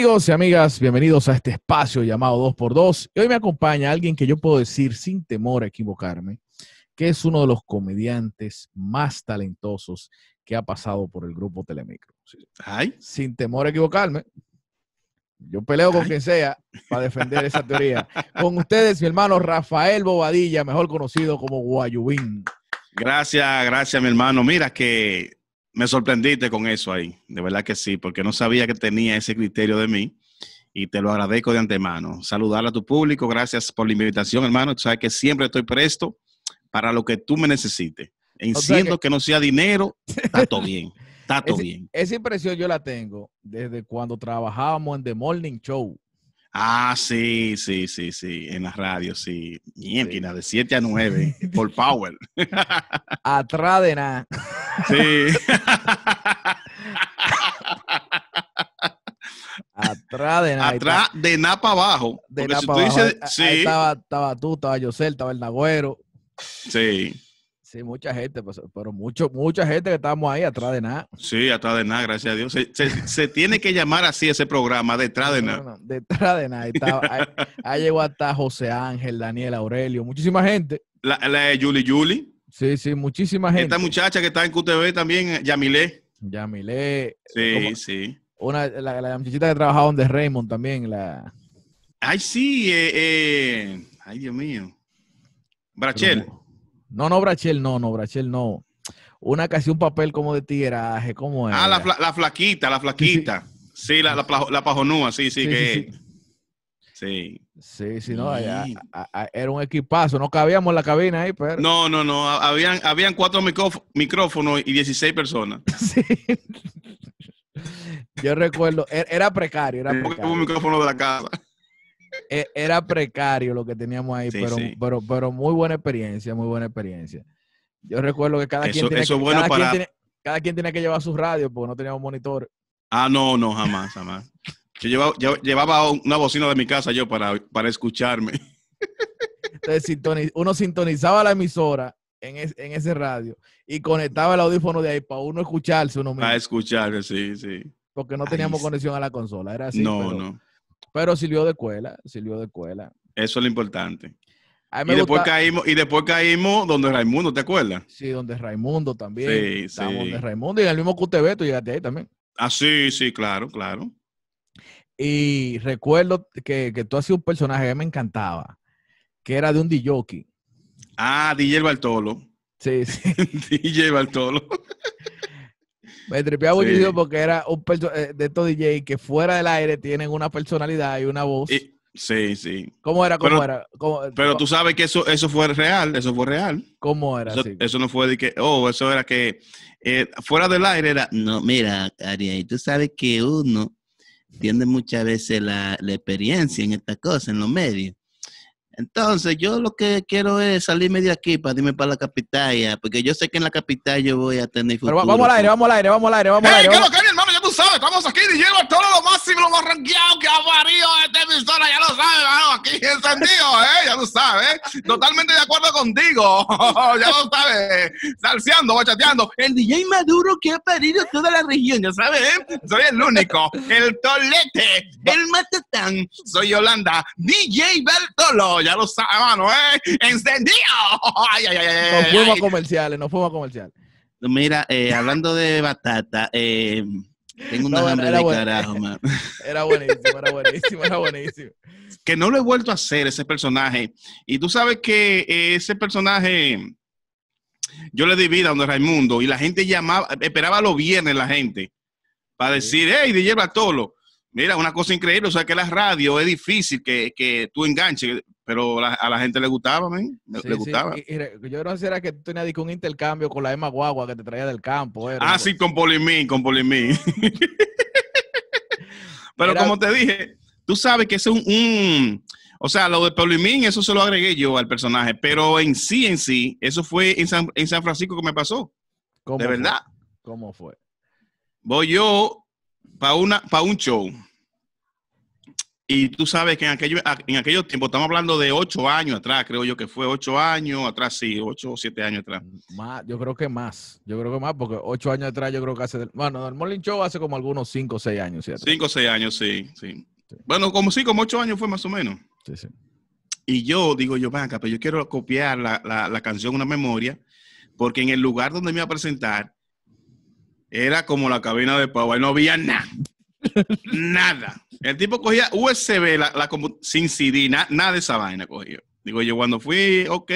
Amigos y amigas, bienvenidos a este espacio llamado 2x2. hoy me acompaña alguien que yo puedo decir sin temor a equivocarme, que es uno de los comediantes más talentosos que ha pasado por el grupo Telemicro. Ay. Sin temor a equivocarme. Yo peleo con quien sea para defender esa teoría. con ustedes, mi hermano Rafael Bobadilla, mejor conocido como Guayubín. Gracias, gracias, mi hermano. Mira que me sorprendiste con eso ahí, de verdad que sí, porque no sabía que tenía ese criterio de mí y te lo agradezco de antemano. Saludar a tu público, gracias por la invitación, hermano. Tú sabes que siempre estoy presto para lo que tú me necesites. E enciendo que... no sea dinero, está todo bien. Está todo bien. Esa impresión yo la tengo desde cuando trabajábamos en The Morning Show. Ah, sí, sí, sí, sí, en la radio, sí. en de 7 a 9, por Power. Atrás de nada. Sí. Atrás de nada. Atrás de Napa abajo. De Napa abajo, sí. estaba, tú, estaba Yosel, estaba el Nagüero. Sí. Sí, mucha gente, pues, pero mucho, mucha gente que estábamos ahí atrás de nada. Sí, atrás de nada, gracias a Dios. Se, tiene que llamar así ese programa, detrás de nada. detrás de nada. Ahí, llegó hasta José Ángel, Daniel Aurelio, muchísima gente. La, la de Yuli Yuli. Sí, sí, muchísima gente. Esta muchacha que está en QTV también, eh, Yamilé. Yamilé. Sí, sí. Una, la, la, muchachita que trabajaba donde Raymond también. La... Ay, sí. Eh, eh, ay, Dios mío. Brachel. no, no, Brachel, no, no, Brachel, no. Una que hacía un papel como de tiraje, es? Ah, la, la, flaquita, la flaquita. Sí, la, la, pajonúa, sí, sí, sí que. sí. Sí, sí, no, eh, era un equipazo, no cabíamos en la cabina ahí, pero... No, no, no, habían, habían cuatro micrófonos y 16 personas. Sí. Yo recuerdo, e, era precario, era precario. E, era precario lo que teníamos ahí, pero, pero, muy buena experiencia, muy buena experiencia. Yo recuerdo que cada quien tenía que, cada Quien tiene que llevar su radio porque no teníamos monitor. Ah, no, no, jamás, jamás. Yo llevaba, una bocina de mi casa yo para, para escucharme. Entonces, uno sintonizaba la emisora en, ese radio y conectaba el audífono de ahí para uno escucharse uno mismo. Para escucharse, sí, sí. Porque no teníamos conexión a la consola, era así. No, no. Pero sirvió de escuela, sirvió de escuela. Eso es lo importante. Y después, caímos, y después caímos donde Raimundo, ¿te acuerdas? Sí, donde Raimundo también. Sí, Estábamos sí. Raimundo y en el mismo QTV, tú llegaste ahí también. Ah, sí, sí, claro, claro. Y recuerdo que, tú hacías un personaje que me encantaba, que era de un DJ. Ah, DJ Bartolo. Sí, sí. DJ Bartolo. Me tripeaba sí. porque era un eh, de estos DJ que fuera del aire tienen una personalidad y una voz. sí, sí. ¿Cómo era? ¿Cómo pero, era? pero tú sabes que eso, eso fue real, eso fue real. ¿Cómo era? Eso, no fue de que, oh, eso era que eh, fuera del aire era, no, mira, Ariel, tú sabes que uno tiene muchas veces la, experiencia en esta cosa, en los medios. Entonces, yo lo que quiero es salirme de aquí para irme para la capital, porque yo sé que en la capital yo voy a tener futuro. vamos al aire, vamos al aire, vamos al aire, vamos al aire estamos aquí DJ todo lo máximo, lo más ranqueado que ha parido esta emisora, ya lo sabes, mano, aquí encendido, ¿eh? Ya lo sabes, ¿eh? totalmente de acuerdo contigo, ya lo sabes, salseando, bachateando, el DJ Maduro que ha perdido toda la región, ya sabes, ¿eh? Soy el único, el tolete, el matatán, soy Yolanda, DJ Bertolo, ya lo sabes, mano, ¿eh? Encendido, ay, ay, ay, ay. Nos fuimos comerciales, nos fuimos comerciales. Mira, eh, hablando de batata, eh, tengo una hambre de carajo, man. Era buenísimo, era buenísimo, era buenísimo. Que no lo he vuelto a hacer ese personaje. Y tú sabes que eh, ese personaje, yo le di vida a Don Raimundo y la gente llamaba, esperaba los viernes la gente para decir, hey, lleva tolo. Mira, una cosa increíble, o sea que la radio es difícil que, tú enganches, pero a la gente le gustaba, man. Le, gustaba. yo no sé, era que tú tenías un intercambio con la Emma Guagua que te traía del campo. ah, sí, con Polimín, con Polimín. pero como te dije, tú sabes que es un, o sea, lo de Polimín, eso se lo agregué yo al personaje, pero en sí, en sí, eso fue en San, Francisco que me pasó. ¿Cómo de verdad. ¿Cómo fue? Voy yo para una un show. Y tú sabes que en aquello en aquellos tiempos estamos hablando de ocho años atrás, creo yo que fue ocho años atrás, sí, ocho o siete años atrás. Más, yo creo que más, yo creo que más, porque ocho años atrás yo creo que hace, bueno, el Molin Show hace como algunos cinco o seis años, ¿cierto? Cinco o seis años, sí, sí, Bueno, como cinco como ocho años fue más o menos. Sí, sí. Y yo digo, yo, venga, pero yo quiero copiar la, la canción, una memoria, porque en el lugar donde me va a presentar, era como la cabina de Pau, no había nada. nada. El tipo cogía USB, la, sin CD, nada de esa vaina cogió. Digo yo, cuando fui, ok.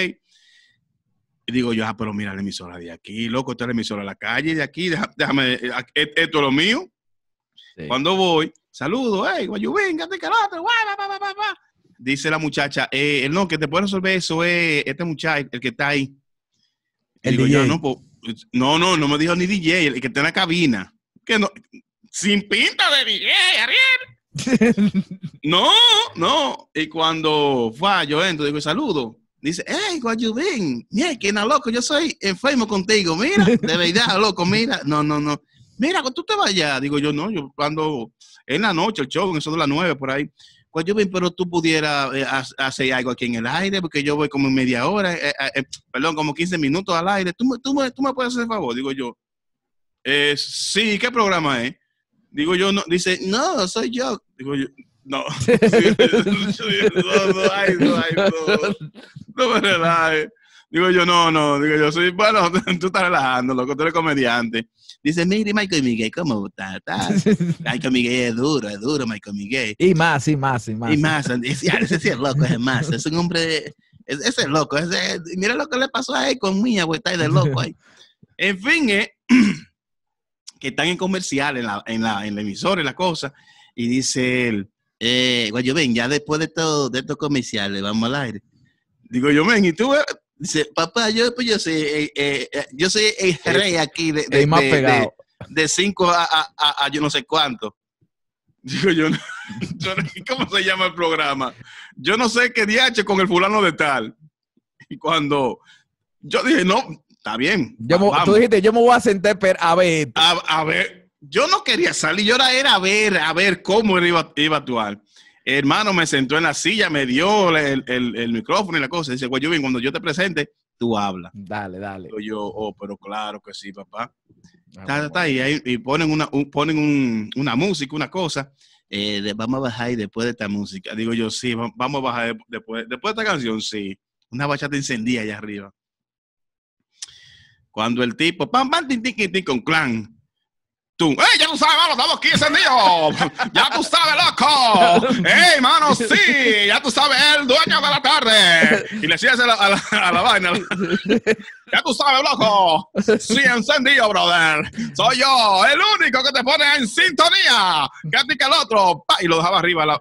Y digo yo, ah, pero mira la emisora de aquí, loco, esta la emisora de la calle de aquí, déjame, eh, eh, esto es lo mío. Cuando voy, saludo, venga te Dice la muchacha, eh, no, que te puede resolver eso eh, este muchacho, el que está ahí. El no, pues, no, no, no me dijo ni DJ, el que está en la cabina. Que no, sin pinta de DJ, Ariel. no, no. Y cuando fue, yo entro, digo, saludo. Dice, hey, what you Mira, que no, loco, yo soy enfermo contigo. Mira, de verdad, loco, mira. No, no, no. Mira, cuando tú te vayas, digo yo, no, yo cuando en la noche, el show, en eso de las nueve, por ahí pues yo bien, pero tú pudieras eh, hacer algo aquí en el aire, porque yo voy como media hora, eh, eh, perdón, como 15 minutos al aire. ¿Tú, tú, tú me puedes hacer el favor? Digo yo, sí, ¿qué programa es? Digo yo, no, dice, no, soy yo. Digo yo, no. no, no, Digo yo, no, no. Digo yo, soy, bueno, tú estás relajando, loco, tú eres comediante. Dice, mire, Michael Miguel, ¿cómo está? Michael Miguel es duro, es duro, Michael Miguel. Y más, y más, y más. Y más, ah, ese, ese es loco, es más. Es un hombre, ese es loco. Ese, mira lo que le pasó a él con Mía, güey, está de loco ahí. En fin, eh, que están en comercial, en la, en la, en la emisora la cosa, y dice él, eh, yo ven, ya después de, todo, de estos comerciales, vamos al aire. Digo yo, ven, ¿y tú eh, Dice, papá, yo, pues yo soy, eh, eh, eh, yo soy el rey aquí de, de, cinco a, yo no sé cuánto. Digo yo, yo, ¿cómo se llama el programa? Yo no sé qué DH con el fulano de tal. Y cuando yo dije, no, está bien. Yo me, tú dijiste, yo me voy a sentar a ver. A, ver, yo no quería salir, yo era, era a ver, a ver cómo iba, iba a actuar hermano me sentó en la silla, me dio el, el, el micrófono y la cosa. Dice, güey, cuando yo te presente, tú hablas. Dale, dale. yo, oh, pero claro que sí, papá. Ah, y, ahí, y ponen, una, ponen una música, una cosa. Eh, vamos a bajar y después de esta música. Digo yo, sí, vamos a bajar después, después de esta canción, sí. Una bachata encendida allá arriba. Cuando el tipo, pam, pam, tin, tin, tin, con clan, Tú, ¡Ey, ya tú sabes, mano! ¡Estamos aquí encendidos! ¡Ya tú sabes, loco! ¡Ey, mano, sí! ¡Ya tú sabes, el dueño de la tarde! Y le sigues a la, vaina. ¡Ya tú sabes, loco! ¡Sí, encendido, brother! ¡Soy yo, el único que te pone en sintonía! ¿Qué que el otro! ¡Pah! Y lo dejaba arriba la,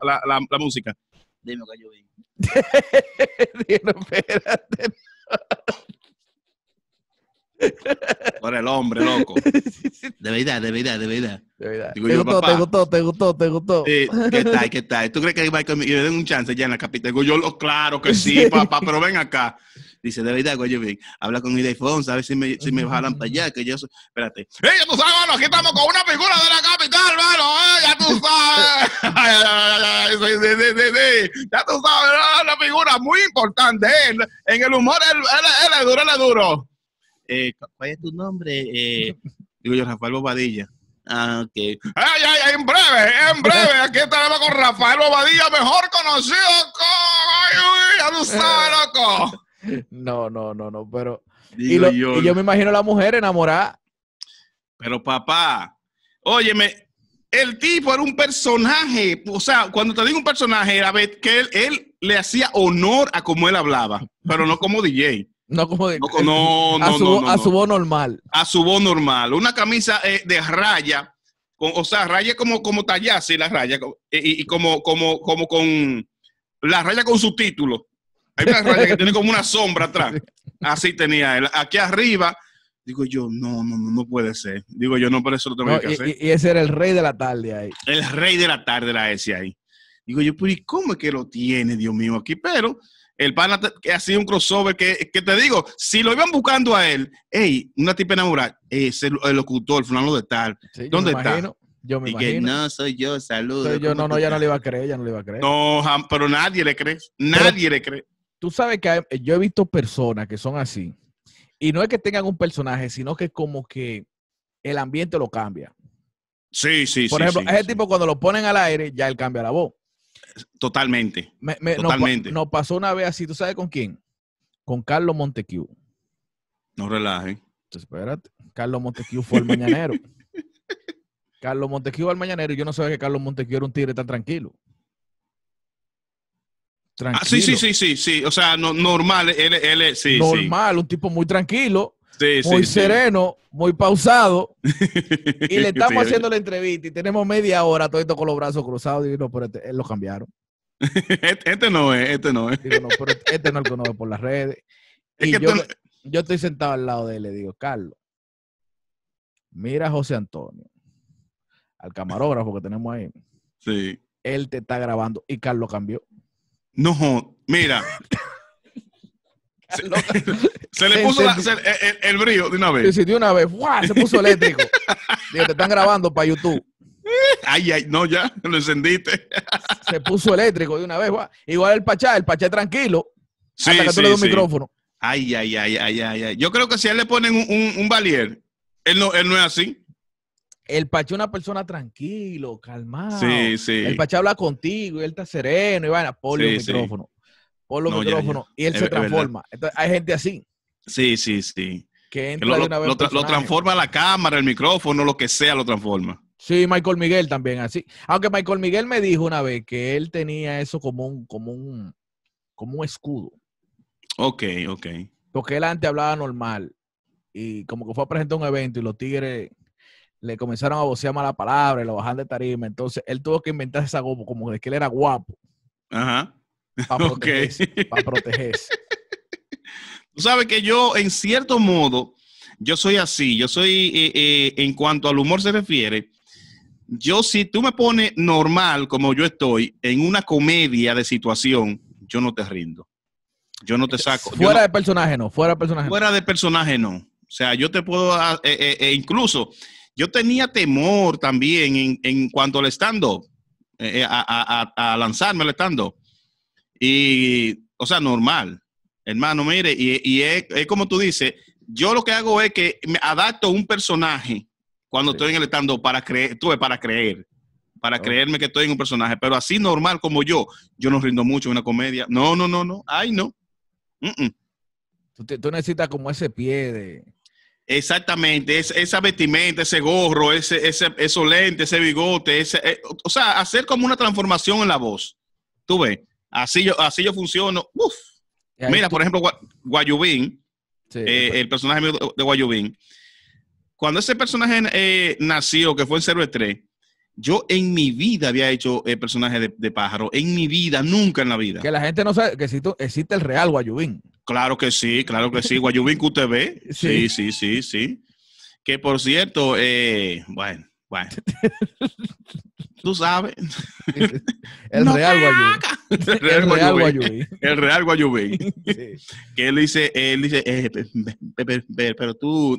música. Dime que yo vi. Dime, espérate. Por el hombre, loco. De verdad, de verdad, de verdad. te, gustó, te gustó, te gustó, te gustó, ¿Qué tal, qué tal? ¿Tú crees que Michael me den un chance ya en la capital? Digo, yo, lo, claro que sí, papá, pero ven acá. Dice, de verdad, güey, Habla con mi iPhone, ver si me, si me bajan para allá? Que yo soy... Espérate. ¡Ey, tú sabes, Aquí estamos con una figura de la capital, hermano. Eh, ya tú sabes. Ya tú sabes, una figura muy importante. Eh, en el humor, él, él, él, él es duro, él es duro. Eh, ¿cuál es tu nombre? Eh, digo yo, Rafael Bobadilla. Ah, ok. ¡Ay, ay, ay! En breve, en breve, aquí estaremos con Rafael Bobadilla, mejor conocido como. ¡Ay, eh, loco! No, no, no, no, pero. Y, yo, me imagino a la mujer enamorada. Pero papá, óyeme, el tipo era un personaje. O sea, cuando te digo un personaje, era que él, él le hacía honor a cómo él hablaba, pero no como DJ. No como de. No, no, no, a, su, voz normal. A su voz normal. Una camisa eh, de raya. o sea, raya como, como y la raya. Eh, y, como, como, como con. La raya con su título. Hay una raya que tiene como una sombra atrás. Así tenía él. Aquí arriba. Digo yo, no, no, no, no puede ser. Digo yo, no, pero eso lo tengo que y, Y ese era el rey de la tarde ahí. El rey de la tarde era ese ahí. Digo yo, pero ¿y cómo es que lo tiene, Dios mío, aquí? Pero el pana que sido un crossover que, que, te digo, si lo iban buscando a él, hey, una tipa enamorada, es el, el locutor, fulano de tal, ¿dónde está? y que no soy yo, saludos. yo no, no, ya no le iba a creer, ya no le iba a creer. No, pero nadie le cree, nadie le cree. Tú sabes que yo he visto personas que son así, y no es que tengan un personaje, sino que como que el ambiente lo cambia. Sí, sí, sí. Por ejemplo, ese tipo cuando lo ponen al aire, ya él cambia la voz. Totalmente. totalmente. Nos, no pasó una vez así, ¿tú sabes con quién? Con Carlos Montequiu. No relaje. espérate. Carlos Montequiu fue el mañanero. Carlos Fue al mañanero. Yo no sabía que Carlos Montequiu era un tigre tan tranquilo. Tranquilo. Ah, sí, sí, sí, sí, sí. O sea, normal, él, él Normal, un tipo muy tranquilo muy sereno, muy pausado. y le estamos haciendo la entrevista y tenemos media hora todo esto con los brazos cruzados. Y no, pero este, lo cambiaron. Este, este, no es, este no es. este no es el que ve por las redes. y yo, yo estoy sentado al lado de él le digo, Carlos, mira José Antonio, al camarógrafo que tenemos ahí. Sí. Él te está grabando y Carlos cambió. No, mira. Se, le puso el, brillo de una vez. de una vez. Se puso eléctrico. te están grabando para YouTube. Ay, ay, no, ya, lo encendiste. Se puso eléctrico de una vez. Igual el Pachá, el Pachá tranquilo. hasta que tú le das un micrófono. Ay, ay, ay, ay, ay, Yo creo que si a él le ponen un, un, valier, él no, él no es así. El Pachá es una persona tranquilo, calmado. Sí, sí. El Pachá habla contigo y él está sereno y vaina, a sí, un micrófono. Por los micrófonos y él se transforma. Entonces, hay gente así. Sí, sí, sí. Que, lo, transforma la cámara, el micrófono, lo que sea, lo transforma. Sí, Michael Miguel también así. Aunque Michael Miguel me dijo una vez que él tenía eso como un, como un, como un escudo. Ok, ok. Porque él antes hablaba normal y como que fue a presentar un evento y los tigres le comenzaron a vocear mala palabra y lo bajaron de tarima. Entonces él tuvo que inventar esa como, como de que él era guapo. Ajá. Para protegerse. Para Tú sabes que yo, en cierto modo, yo soy así. Yo soy, eh, eh, en cuanto al humor se refiere, yo si tú me pones normal, como yo estoy, en una comedia de situación, yo no te rindo. Yo no te eh, saco. Fuera de personaje, no. Fuera de personaje. Fuera de personaje, no. O sea, yo te puedo, ah, incluso, yo tenía temor también en, en cuanto al estando a, a, lanzarme al estando. Y, o sea, normal. Hermano, mire, y, es, como tú dices, yo lo que hago es que me adapto un personaje cuando estoy en el estando para creer, tuve para creer, para creerme que estoy en un personaje, pero así normal como yo, yo no rindo mucho en una comedia. No, no, no, no, ay, no. Tú, necesitas como ese pie de... Exactamente, esa vestimenta, ese gorro, ese, ese, esos lentes, ese bigote, ese, eh, o sea, hacer como una transformación en la voz. Tú ves. Así yo, así yo funciono. Mira, por ejemplo, Guayubín, eh, el personaje mío de Guayubín. Cuando ese personaje eh, nació, que fue en 03, yo en mi vida había hecho el personaje de, pájaro. En mi vida, nunca en la vida. Que la gente no sabe que existe, existe el real Guayubín. Claro que sí, claro que sí. Guayubín que usted ve. Sí, sí, sí, sí. Que por cierto, eh, bueno, bueno. Tú sabes. El Real Guayubín. El Real Guayubín. El Real Guayubín. Que él dice, él dice, eh, pero, tú,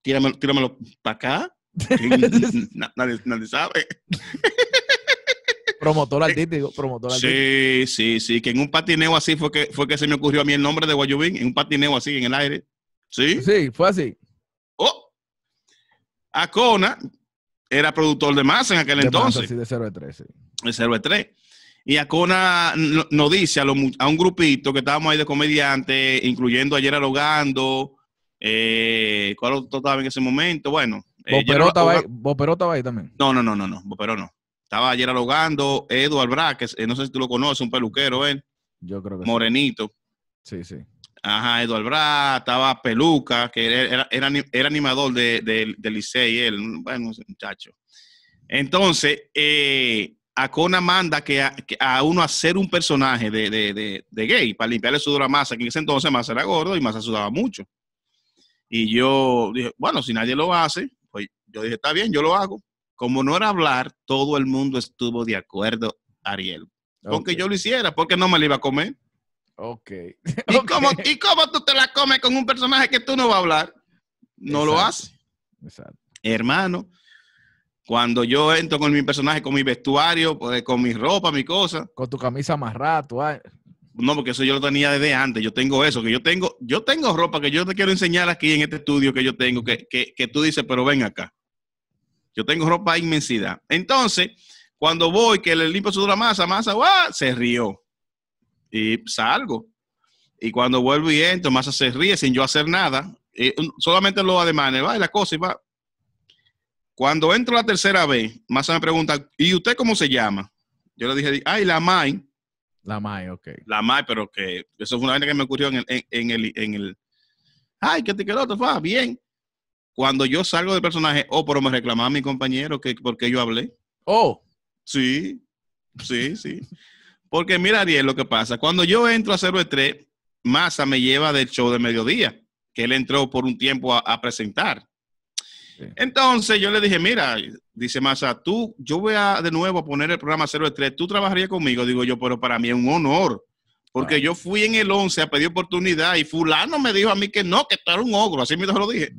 tíramelo, para acá. nadie, nadie sabe. Promotor eh, artístico, promotor artístico. Sí, sí, sí, que en un patineo así fue que, fue que se me ocurrió a mí el nombre de Guayubín, en un patineo así en el aire. Sí. Sí, fue así. Oh. Acona, era productor de más en aquel entonces. sí, de 0 de 3, sí. De 0 3. Y Acona nos dice a, un grupito que estábamos ahí de comediantes, incluyendo ayer Logando, eh, ¿cuál otro estaba en ese momento? Bueno. vos eh, Boperó, estaba ahí, también. No, no, no, no, no, pero no. Estaba ayer Logando, Eduard Braque, eh, no sé si tú lo conoces, un peluquero él. Yo creo que Morenito. sí. sí. Ajá, Eduardo Bra, estaba Peluca, que era, animador de, de, del Licey, él, bueno, muchacho. Entonces, eh, Acona manda que a, a, uno hacer un personaje de, gay para limpiarle sudor a masa que en ese entonces más era gordo y más. sudaba mucho. Y yo dije, bueno, si nadie lo hace, pues yo dije, está bien, yo lo hago. Como no era hablar, todo el mundo estuvo de acuerdo, Ariel. Porque yo lo hiciera, porque no me lo iba a comer. Ok. ¿Y, okay. ¿Y tú te la comes con un personaje que tú no vas a hablar? No lo hace. Exacto. Hermano, cuando yo entro con mi personaje, con mi vestuario, pues, con mi ropa, mi cosa. Con tu camisa amarrada, tú. No, porque eso yo lo tenía desde antes. Yo tengo eso, que yo tengo, yo tengo ropa que yo te quiero enseñar aquí en este estudio que yo tengo, que, tú dices, pero ven acá. Yo tengo ropa inmensidad. Entonces, cuando voy, que le limpio su masa, masa, se rió y salgo. Y cuando vuelvo y entro, Massa se ríe sin yo hacer nada. Eh, solamente los ademanes, va, y la cosa y va. Cuando entro la tercera vez, Massa me pregunta, ¿y usted cómo se llama? Yo le dije, ay, la Mai. La Mai, ok. La Mai, pero que eso fue una vaina que me ocurrió en el, en, el, en el ay, que te este, quedó, va, bien. Cuando yo salgo del personaje, oh, pero me reclamaba mi compañero que porque yo hablé. Oh. Sí, sí, sí. Porque mira, Ariel, lo que pasa. Cuando yo entro a 0 3, Massa me lleva del show de mediodía, que él entró por un tiempo a, presentar. Entonces yo le dije, mira, dice Massa, tú, yo voy a de nuevo a poner el programa 0 tú trabajarías conmigo, digo yo, pero para mí es un honor, porque yo fui en el 11 a pedir oportunidad y fulano me dijo a mí que no, que tú era un ogro, así mismo lo dije.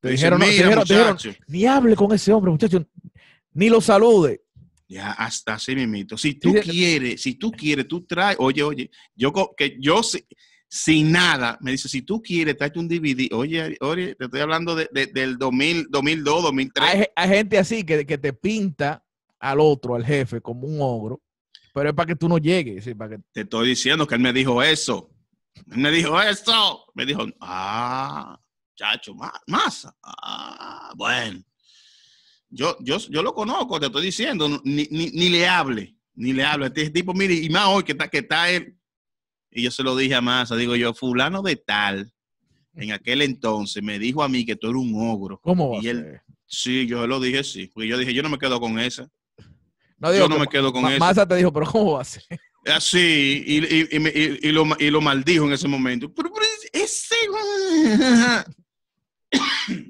Te dijeron, no, ni hable con ese hombre, muchacho, ni lo salude. Ya, hasta así mismito. Si tú quieres, si tú quieres, tú traes, oye, oye, yo que yo sin nada, me dice, si tú quieres, tráete un DVD. Oye, oye, te estoy hablando de, del 2000, 2002, 2003. Hay, gente así que, que, te pinta al otro, al jefe, como un ogro, pero es para que tú no llegues. que... Te estoy diciendo que él me dijo eso. Él me dijo eso. Me dijo, ah, chacho, más. Ah, bueno. Yo, yo, yo lo conozco, te estoy diciendo, ni, ni, ni le hable, ni le hable. Este tipo, mire, y más hoy que está, que está él. Y yo se lo dije a Massa, digo yo, fulano de tal, en aquel entonces me dijo a mí que tú eres un ogro. ¿Cómo va Sí, yo lo dije, sí. Porque yo dije, yo no me quedo con esa. No, yo no me quedo con esa. Massa te dijo, pero ¿cómo va a ser? Así, ah, y, y, lo, y lo maldijo en ese momento. Pero, pero ese...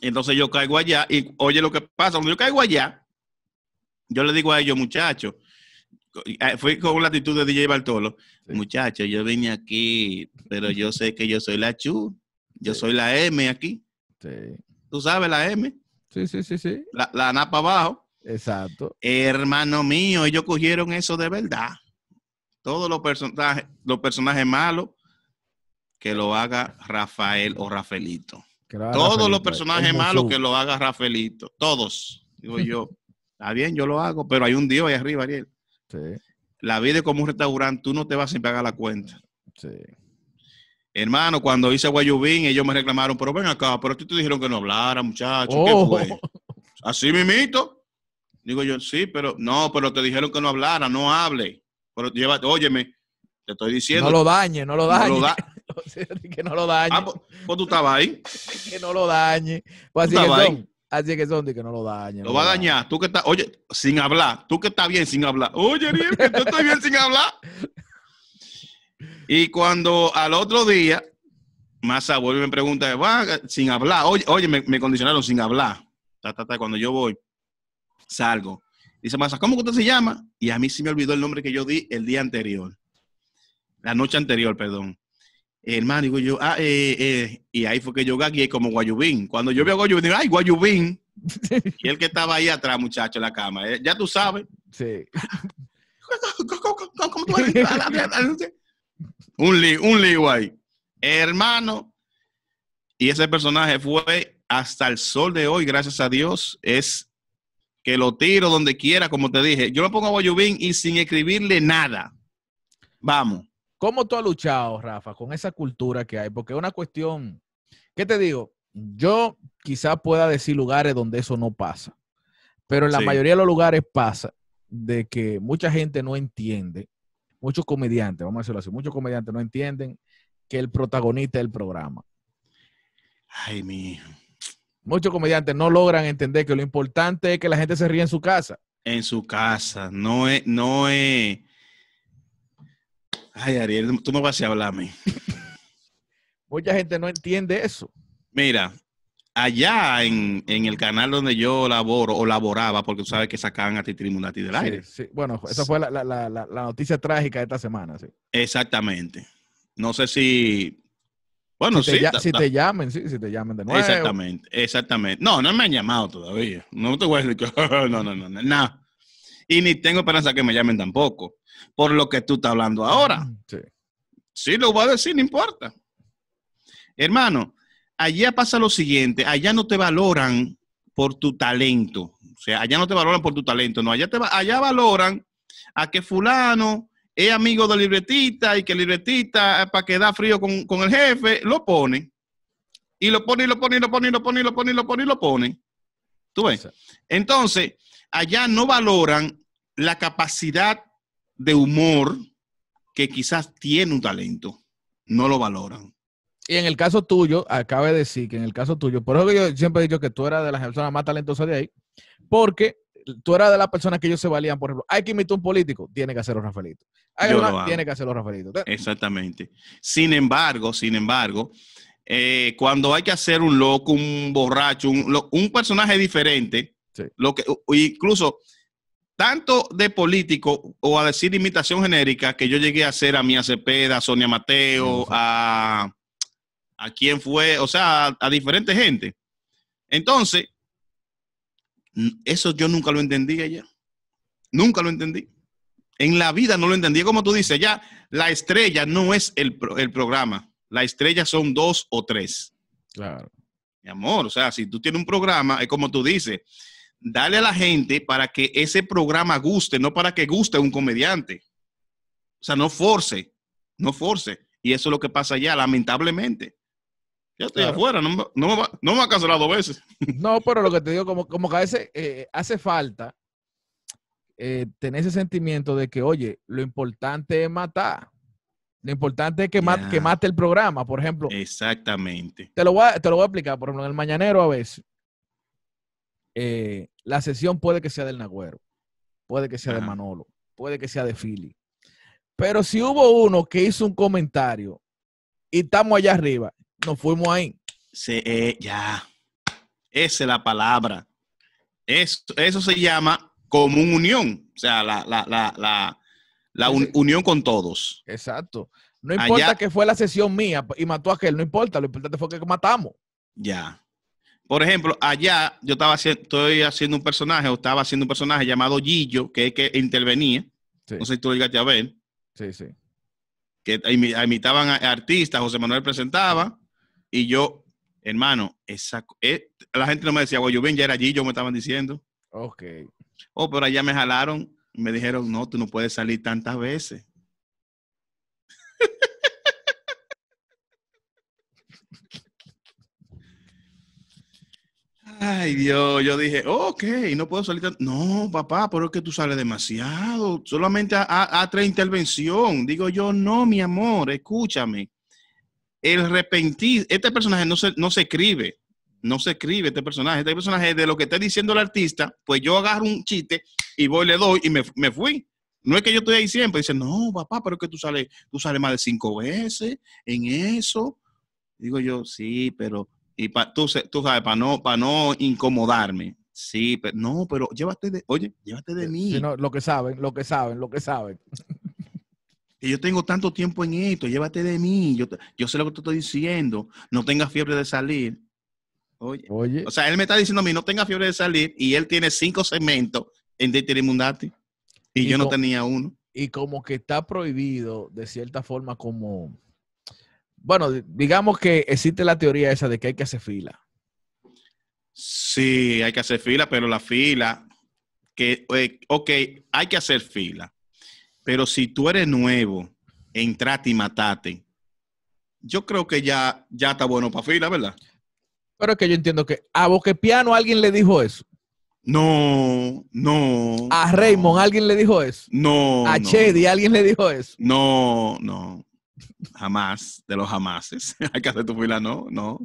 Entonces yo caigo allá y oye lo que pasa. Cuando yo caigo allá, yo le digo a ellos, muchachos, eh, fui con la actitud de DJ Bartolo, muchachos, yo vine aquí, pero yo sé que yo soy la Chu, yo soy la M aquí. ¿Tú sabes la M? Sí, sí, sí, sí. La, la napa abajo. Exacto. Hermano mío, ellos cogieron eso de verdad. Todos los personajes, los personajes malos, que lo haga Rafael o Rafaelito. Todos los personajes malos que lo haga Rafaelito. Todos. Digo yo, está bien, yo lo hago, pero hay un Dios ahí arriba, Ariel. La vida es como un restaurante, tú no te vas sin pagar la cuenta. Hermano, cuando hice Guayubín, ellos me reclamaron, pero ven acá, pero tú te dijeron que no hablara, muchacho, ¿qué fue? Oh. Así mimito. Digo yo, sí, pero no, pero te dijeron que no hablara, no hable. Pero llévate, óyeme, te estoy diciendo. No lo dañe, no lo dañe. Ah, pues, pues que no lo dañe. pues tú estabas ahí. que no lo dañe. Pues así, que son, así que son, de que no lo dañe. Lo va a dañar. Tú que estás, oye, sin hablar. Tú que estás bien sin hablar. Oye, que tú estás bien sin hablar. Y cuando al otro día, Massa vuelve y me pregunta, sin hablar. Oye, oye me, condicionaron sin hablar. cuando yo voy, salgo. Dice Masa ¿cómo que usted se llama? Y a mí se me olvidó el nombre que yo di el día anterior. La noche anterior, perdón hermano, digo yo, ah, eh, eh, y ahí fue que yo gagué como Guayubín. Cuando yo veo a Guayubín, ay, Guayubín. y el que estaba ahí atrás, muchacho, en la cama, eh, ya tú sabes. Sí. ¿Cómo tú ah, un lío, un lío ahí. Hermano, y ese personaje fue hasta el sol de hoy, gracias a Dios, es que lo tiro donde quiera, como te dije. Yo lo pongo a Guayubín y sin escribirle nada. Vamos. ¿Cómo tú has luchado, Rafa, con esa cultura que hay? Porque es una cuestión, ¿qué te digo? Yo quizás pueda decir lugares donde eso no pasa, pero en la mayoría de los lugares pasa de que mucha gente no entiende, muchos comediantes, vamos a decirlo así, muchos comediantes no entienden que el protagonista del programa. Ay, mi. Muchos comediantes no logran entender que lo importante es que la gente se ríe en su casa. En su casa, no es, no es Ay, Ariel, tú me vas a hablar a mí. Mucha gente no entiende eso. Mira, allá en, el canal donde yo laboro o laboraba, porque tú sabes que sacaban a ti ti del aire. Sí. Bueno, esa fue la, noticia trágica de esta semana. Sí. Exactamente. No sé si. Bueno, si te, sí. si te llamen, sí, si te llamen de nuevo. Exactamente, exactamente. No, no me han llamado todavía. No te voy a decir que. no, no, no, no. no y ni tengo esperanza que me llamen tampoco, por lo que tú estás hablando ahora. Mm, sí, lo voy a decir, no importa. Hermano, allá pasa lo siguiente, allá no te valoran por tu talento, o sea, allá no te valoran por tu talento, no, allá, te allá valoran a que fulano es amigo de libretita y que libretita, para que da frío con, con el jefe, lo pone. Y lo pone, y lo pone, y lo pone, y lo pone, y lo pone, y lo pone, y lo pone. ¿Tú ves? Entonces, allá no valoran la capacidad de humor que quizás tiene un talento. No lo valoran. Y en el caso tuyo, acabe de decir que en el caso tuyo, por eso que yo siempre he dicho que tú eras de las personas más talentosas de ahí, porque tú eras de las personas que ellos se valían, por ejemplo, hay que imitar un político, tiene que hacerlo Rafaelito. Hay que tiene que hacerlo Rafaelito. Exactamente. Sin embargo, sin embargo, eh, cuando hay que hacer un loco, un borracho, un personaje diferente, lo que, incluso tanto de político o a decir imitación genérica que yo llegué a hacer a mi Cepeda, a Sonia Mateo, a, a quién fue, o sea, a, diferente gente. Entonces, eso yo nunca lo entendí allá. Nunca lo entendí. En la vida no lo entendí. Como tú dices, ya la estrella no es el, el programa. La estrella son dos o tres. Claro. Mi amor, o sea, si tú tienes un programa, es como tú dices dale a la gente para que ese programa guste, no para que guste un comediante. O sea, no force, no force. Y eso es lo que pasa allá, lamentablemente. Ya estoy afuera, no me, no, va, a cancelar dos veces. No, pero lo que te digo, como, como que a veces eh, hace falta eh, tener ese sentimiento de que, oye, lo importante es matar. Lo importante es que, mate, que el programa, por ejemplo. Exactamente. Te lo, voy te lo voy a explicar, por ejemplo, en el mañanero a veces. Eh, la sesión puede que sea del Nagüero, puede que sea de Manolo, puede que sea de Philly. Pero si hubo uno que hizo un comentario y estamos allá arriba, nos fuimos ahí. Sí, eh, ya. Esa es la palabra. Eso, eso se llama común unión. O sea, la, la, la, la unión con todos. Exacto. No importa que fue la sesión mía y mató a aquel, no importa, lo importante fue que matamos. Ya por ejemplo, allá yo estaba haciendo, estoy haciendo un personaje, o estaba haciendo un personaje llamado Gillo, que es que intervenía. No sé si tú lo llegaste a ver. Sí, sí. Que imitaban a artistas, José Manuel presentaba, y yo, hermano, esa, eh, la gente no me decía, yo ven, ya era Gillo, me estaban diciendo. Ok. Oh, pero allá me jalaron, me dijeron, no, tú no puedes salir tantas veces. Ay, Dios, yo dije, ok, no puedo salir No, papá, pero es que tú sales demasiado. Solamente a, tres intervención. Digo yo, no, mi amor, escúchame. El repentir, este personaje no se, no se escribe. No se escribe este personaje. Este personaje de lo que está diciendo el artista, pues yo agarro un chiste y voy, le doy y me, me fui. No es que yo estoy ahí siempre. Dice, no, papá, pero es que tú sales, tú sales más de cinco veces en eso. Digo yo, sí, pero y tú, tú, sabes, para no, para no incomodarme. Sí, pero no, pero llévate de, oye, llévate de eh, mí. lo que saben, lo que saben, lo que saben. Y yo tengo tanto tiempo en esto, llévate de mí, yo, yo sé lo que te estoy diciendo, no tengas fiebre de salir. Oye. oye. O sea, él me está diciendo a mí, no tengas fiebre de salir, y él tiene cinco segmentos en Mundati y, y yo no tenía uno. Y como que está prohibido, de cierta forma, como bueno, digamos que existe la teoría esa de que hay que hacer fila. Sí, hay que hacer fila, pero la fila, que, eh, ok, hay que hacer fila, pero si tú eres nuevo, entrate y matate, yo creo que ya, ya está bueno para fila, ¿verdad? Pero es que yo entiendo que a Boquepiano alguien le dijo eso. No, no. A Raymond alguien le dijo eso. No. A no. Chedi alguien le dijo eso. No, no jamás, de los jamases. Hay que hacer tu fila, no, no.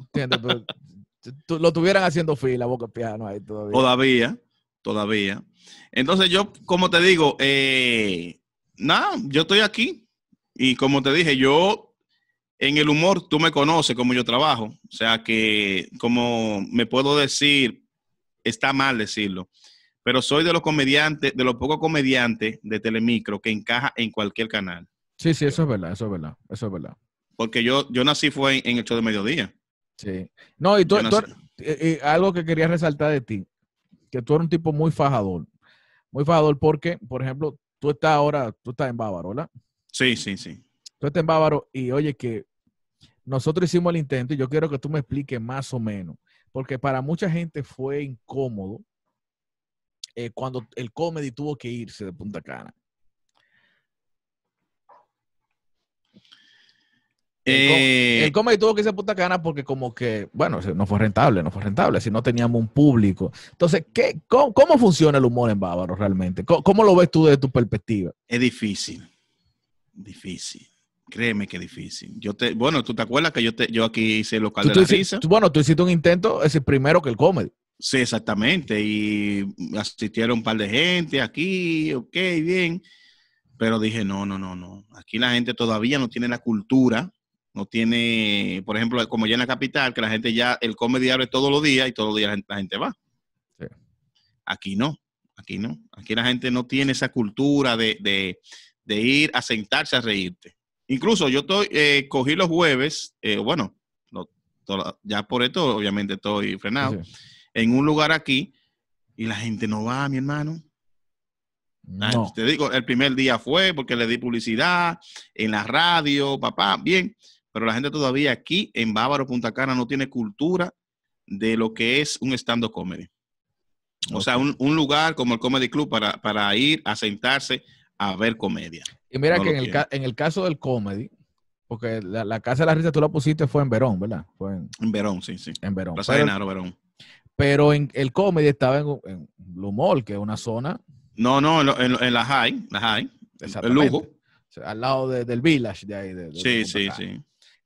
lo tuvieran haciendo fila, boca piano ahí todavía. Todavía, todavía. Entonces yo, como te digo, eh, nada, yo estoy aquí. Y como te dije, yo en el humor, tú me conoces como yo trabajo. O sea que, como me puedo decir, está mal decirlo. Pero soy de los comediantes, de los pocos comediantes de Telemicro que encaja en cualquier canal. Sí, sí, eso es verdad, eso es verdad, eso es verdad. Porque yo, yo nací fue en, hecho el de mediodía. Sí. No, y tú, eh, eh, algo que quería resaltar de ti, que tú eres un tipo muy fajador. Muy fajador porque, por ejemplo, tú estás ahora, tú estás en Bávaro, ¿verdad? Sí, sí, sí. Tú estás en Bávaro y oye que nosotros hicimos el intento y yo quiero que tú me expliques más o menos, porque para mucha gente fue incómodo eh, cuando el comedy tuvo que irse de Punta Cana. Eh, el comedy tuvo que irse a Punta Cana porque como que, bueno, no fue rentable, no fue rentable, si no teníamos un público. Entonces, ¿qué, cómo, funciona el humor en Bávaro realmente? ¿Cómo, lo ves tú desde tu perspectiva? Es difícil, difícil. Créeme que es difícil. Yo te, bueno, tú te acuerdas que yo te, yo aquí hice el local de bueno, tú hiciste un intento, es el primero que el comedy. Sí, exactamente. Y asistieron un par de gente aquí, ok, bien. Pero dije, no, no, no, no. Aquí la gente todavía no tiene la cultura no tiene, por ejemplo, como ya en la capital, que la gente ya, el come abre todos los días y todos los días la gente, va. Aquí no, aquí no. Aquí la gente no tiene esa cultura de, ir a sentarse a reírte. Incluso yo estoy, eh, cogí los jueves, eh, bueno, ya por esto obviamente estoy frenado, en un lugar aquí y la gente no va, mi hermano. No. Te digo, el primer día fue porque le di publicidad en la radio, papá, bien, pero la gente todavía aquí en Bávaro, Punta Cana, no tiene cultura de lo que es un stand-up comedy. O sea, un, lugar como el Comedy Club para, para, ir a sentarse a ver comedia. Y mira que en el, caso del comedy, porque la, Casa de la Risa tú la pusiste fue en Verón, ¿verdad? Fue en, Verón, sí, sí. En Verón. Plaza pero, Verón. Pero en el comedy estaba en, Blue Lumol, que es una zona. No, no, en, en la High, la High, el Lujo. al lado del Village de ahí. De, sí, sí, sí.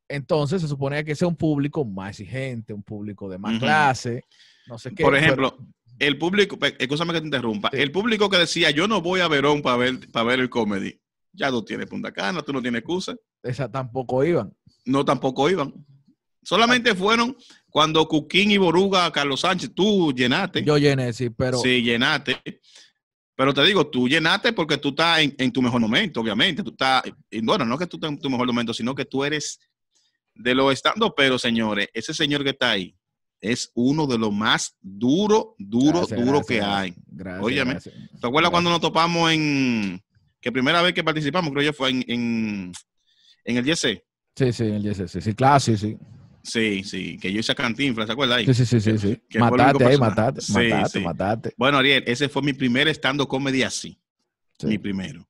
Entonces se supone que sea un público más exigente, un público de más clase, no sé qué. Por ejemplo, el público, escúchame que te interrumpa, el público que decía, yo no voy a Verón para ver, para ver el comedy, ya no tiene Punta Cana, tú no tienes excusa. Esa tampoco iban. No, tampoco iban. Solamente ah. fueron cuando Cuquín y Boruga, Carlos Sánchez, tú llenaste. Yo llené, sí, pero... Sí, llenaste. Pero te digo, tú llenaste porque tú estás en, tu mejor momento, obviamente. Tú estás, bueno, no que tú estés en tu mejor momento, sino que tú eres de los estando, pero señores, ese señor que está ahí es uno de los más duro, duro, duro que hay. Gracias, Óyeme, ¿te acuerdas cuando nos topamos en que primera vez que participamos, creo yo fue en, en, el YC? Sí, sí, en el YC, sí, sí, claro, sí, sí. Sí, sí, que yo hice a Cantinflas, ¿se acuerda ahí? Sí, sí, sí, sí. sí. matate eh, ahí, matate, matate, matate. Bueno, Ariel, ese fue mi primer estando comedy así. Mi primero.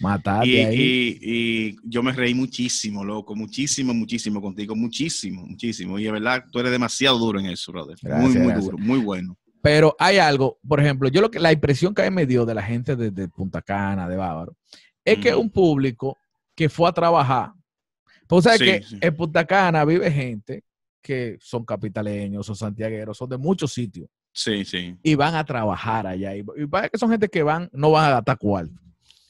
Matate y, yo me reí muchísimo, loco, muchísimo, muchísimo contigo, muchísimo, muchísimo. Y de verdad, tú eres demasiado duro en eso, brother. muy, muy duro, muy bueno. Pero hay algo, por ejemplo, yo lo que la impresión que a mí me dio de la gente de, Punta Cana, de Bávaro, es que un público que fue a trabajar. Pues sabes que en Punta Cana vive gente que son capitaleños, son santiagueros, son de muchos sitios. Sí, sí. Y van a trabajar allá. Y, y que son gente que van, no van a gastar cual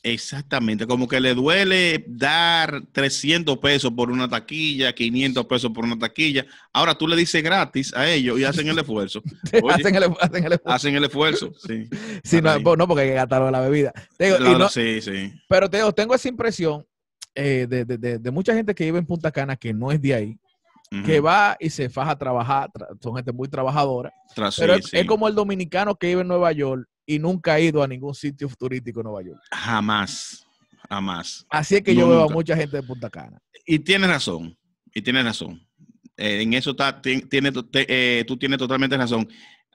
Exactamente, como que le duele dar 300 pesos por una taquilla, 500 pesos por una taquilla. Ahora tú le dices gratis a ellos y hacen el esfuerzo. hacen, el, esfuerzo. Hacen el esfuerzo, sí. no, porque hay que gastarlo la bebida. claro, sí, sí. Pero tengo esa impresión eh, de, mucha gente que vive en Punta Cana que no es de ahí, que va y se faja a trabajar, son gente muy trabajadora. pero es como el dominicano que vive en Nueva York y nunca ha ido a ningún sitio turístico en Nueva York. Jamás, jamás. Así es que yo veo a mucha gente de Punta Cana. Y tienes razón, y tienes razón. Eh, en eso está, tiene, eh, tú tienes totalmente razón.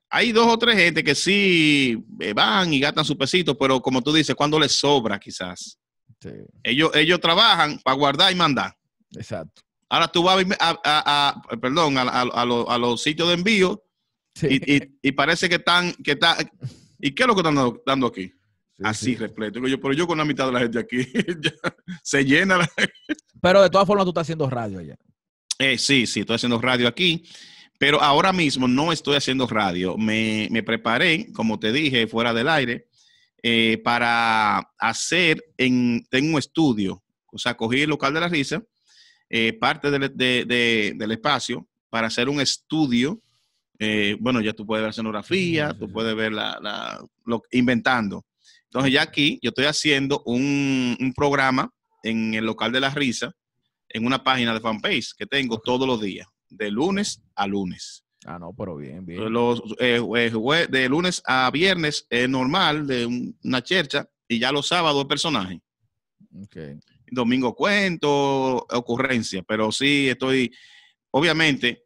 Hay dos o tres gente que sí eh, van y gastan su pesito, pero como tú dices, cuando les sobra quizás. Ellos, ellos trabajan para guardar y mandar. Exacto. Ahora tú vas a, perdón, a, los, sitios de envío y, parece que están, que están, ¿Y qué es lo que están dando, aquí? Así repleto. yo, pero yo con la mitad de la gente aquí se llena. La... pero de todas formas tú estás haciendo radio allá. Eh, sí, sí, estoy haciendo radio aquí. Pero ahora mismo no estoy haciendo radio. Me, preparé, como te dije, fuera del aire, eh, para hacer en tengo un estudio. O sea, cogí el local de la risa, eh, parte del espacio, para hacer un estudio eh, bueno, ya tú puedes ver escenografía, tú puedes ver la, lo, inventando. Entonces ya aquí yo estoy haciendo un, programa en el local de la risa, en una página de fanpage que tengo todos los días, de lunes a lunes. Ah, no, pero bien, bien. Eh, de lunes a viernes es normal, de una chercha, y ya los sábados es personaje. Domingo cuento, ocurrencia, pero sí estoy, obviamente,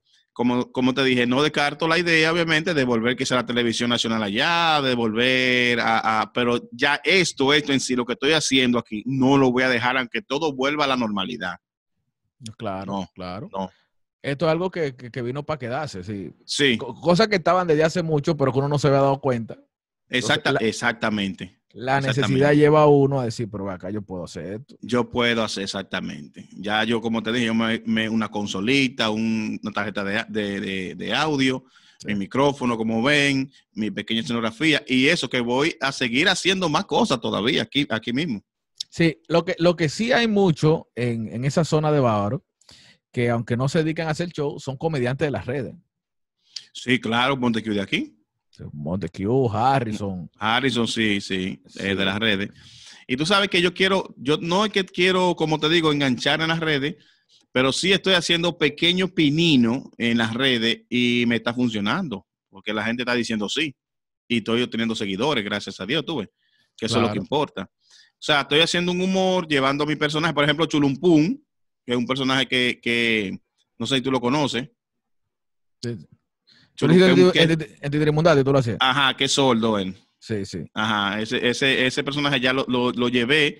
como, te dije, no descarto la idea, obviamente, de volver quizá a la televisión nacional allá, de volver a, Pero ya esto, esto en sí, lo que estoy haciendo aquí, no lo voy a dejar aunque todo vuelva a la normalidad. Claro, claro. Esto es algo que, vino para quedarse, sí. Sí. cosas que estaban desde hace mucho, pero que uno no se había dado cuenta. Exacta, exactamente. La necesidad lleva a uno a decir, pero acá yo puedo hacer esto. Yo puedo hacer exactamente. Ya yo, como te dije, me, una consolita, una tarjeta de, de, audio, mi micrófono, como ven, mi pequeña escenografía, y eso que voy a seguir haciendo más cosas todavía aquí, aquí mismo. Sí, lo que, lo que sí hay mucho en, esa zona de Bávaro, que aunque no se dedican a hacer show, son comediantes de las redes. Sí, claro, Montequio de aquí. Este, Montecu, Harrison. Harrison, sí, sí, de las redes. Y tú sabes que yo quiero, yo no es que quiero, como te digo, enganchar en las redes, pero sí estoy haciendo pequeño pinino en las redes y me está funcionando, porque la gente está diciendo sí. Y estoy obteniendo seguidores, gracias a Dios, tuve, que eso es lo que importa. O sea, estoy haciendo un humor llevando a mi personaje, por ejemplo, Chulumpum, que es un personaje que, que no sé si tú lo conoces. Sí. Tú lo en de tú lo haces. Ajá, qué sordo él. Sí, sí. Ajá, ese, personaje ya lo, llevé,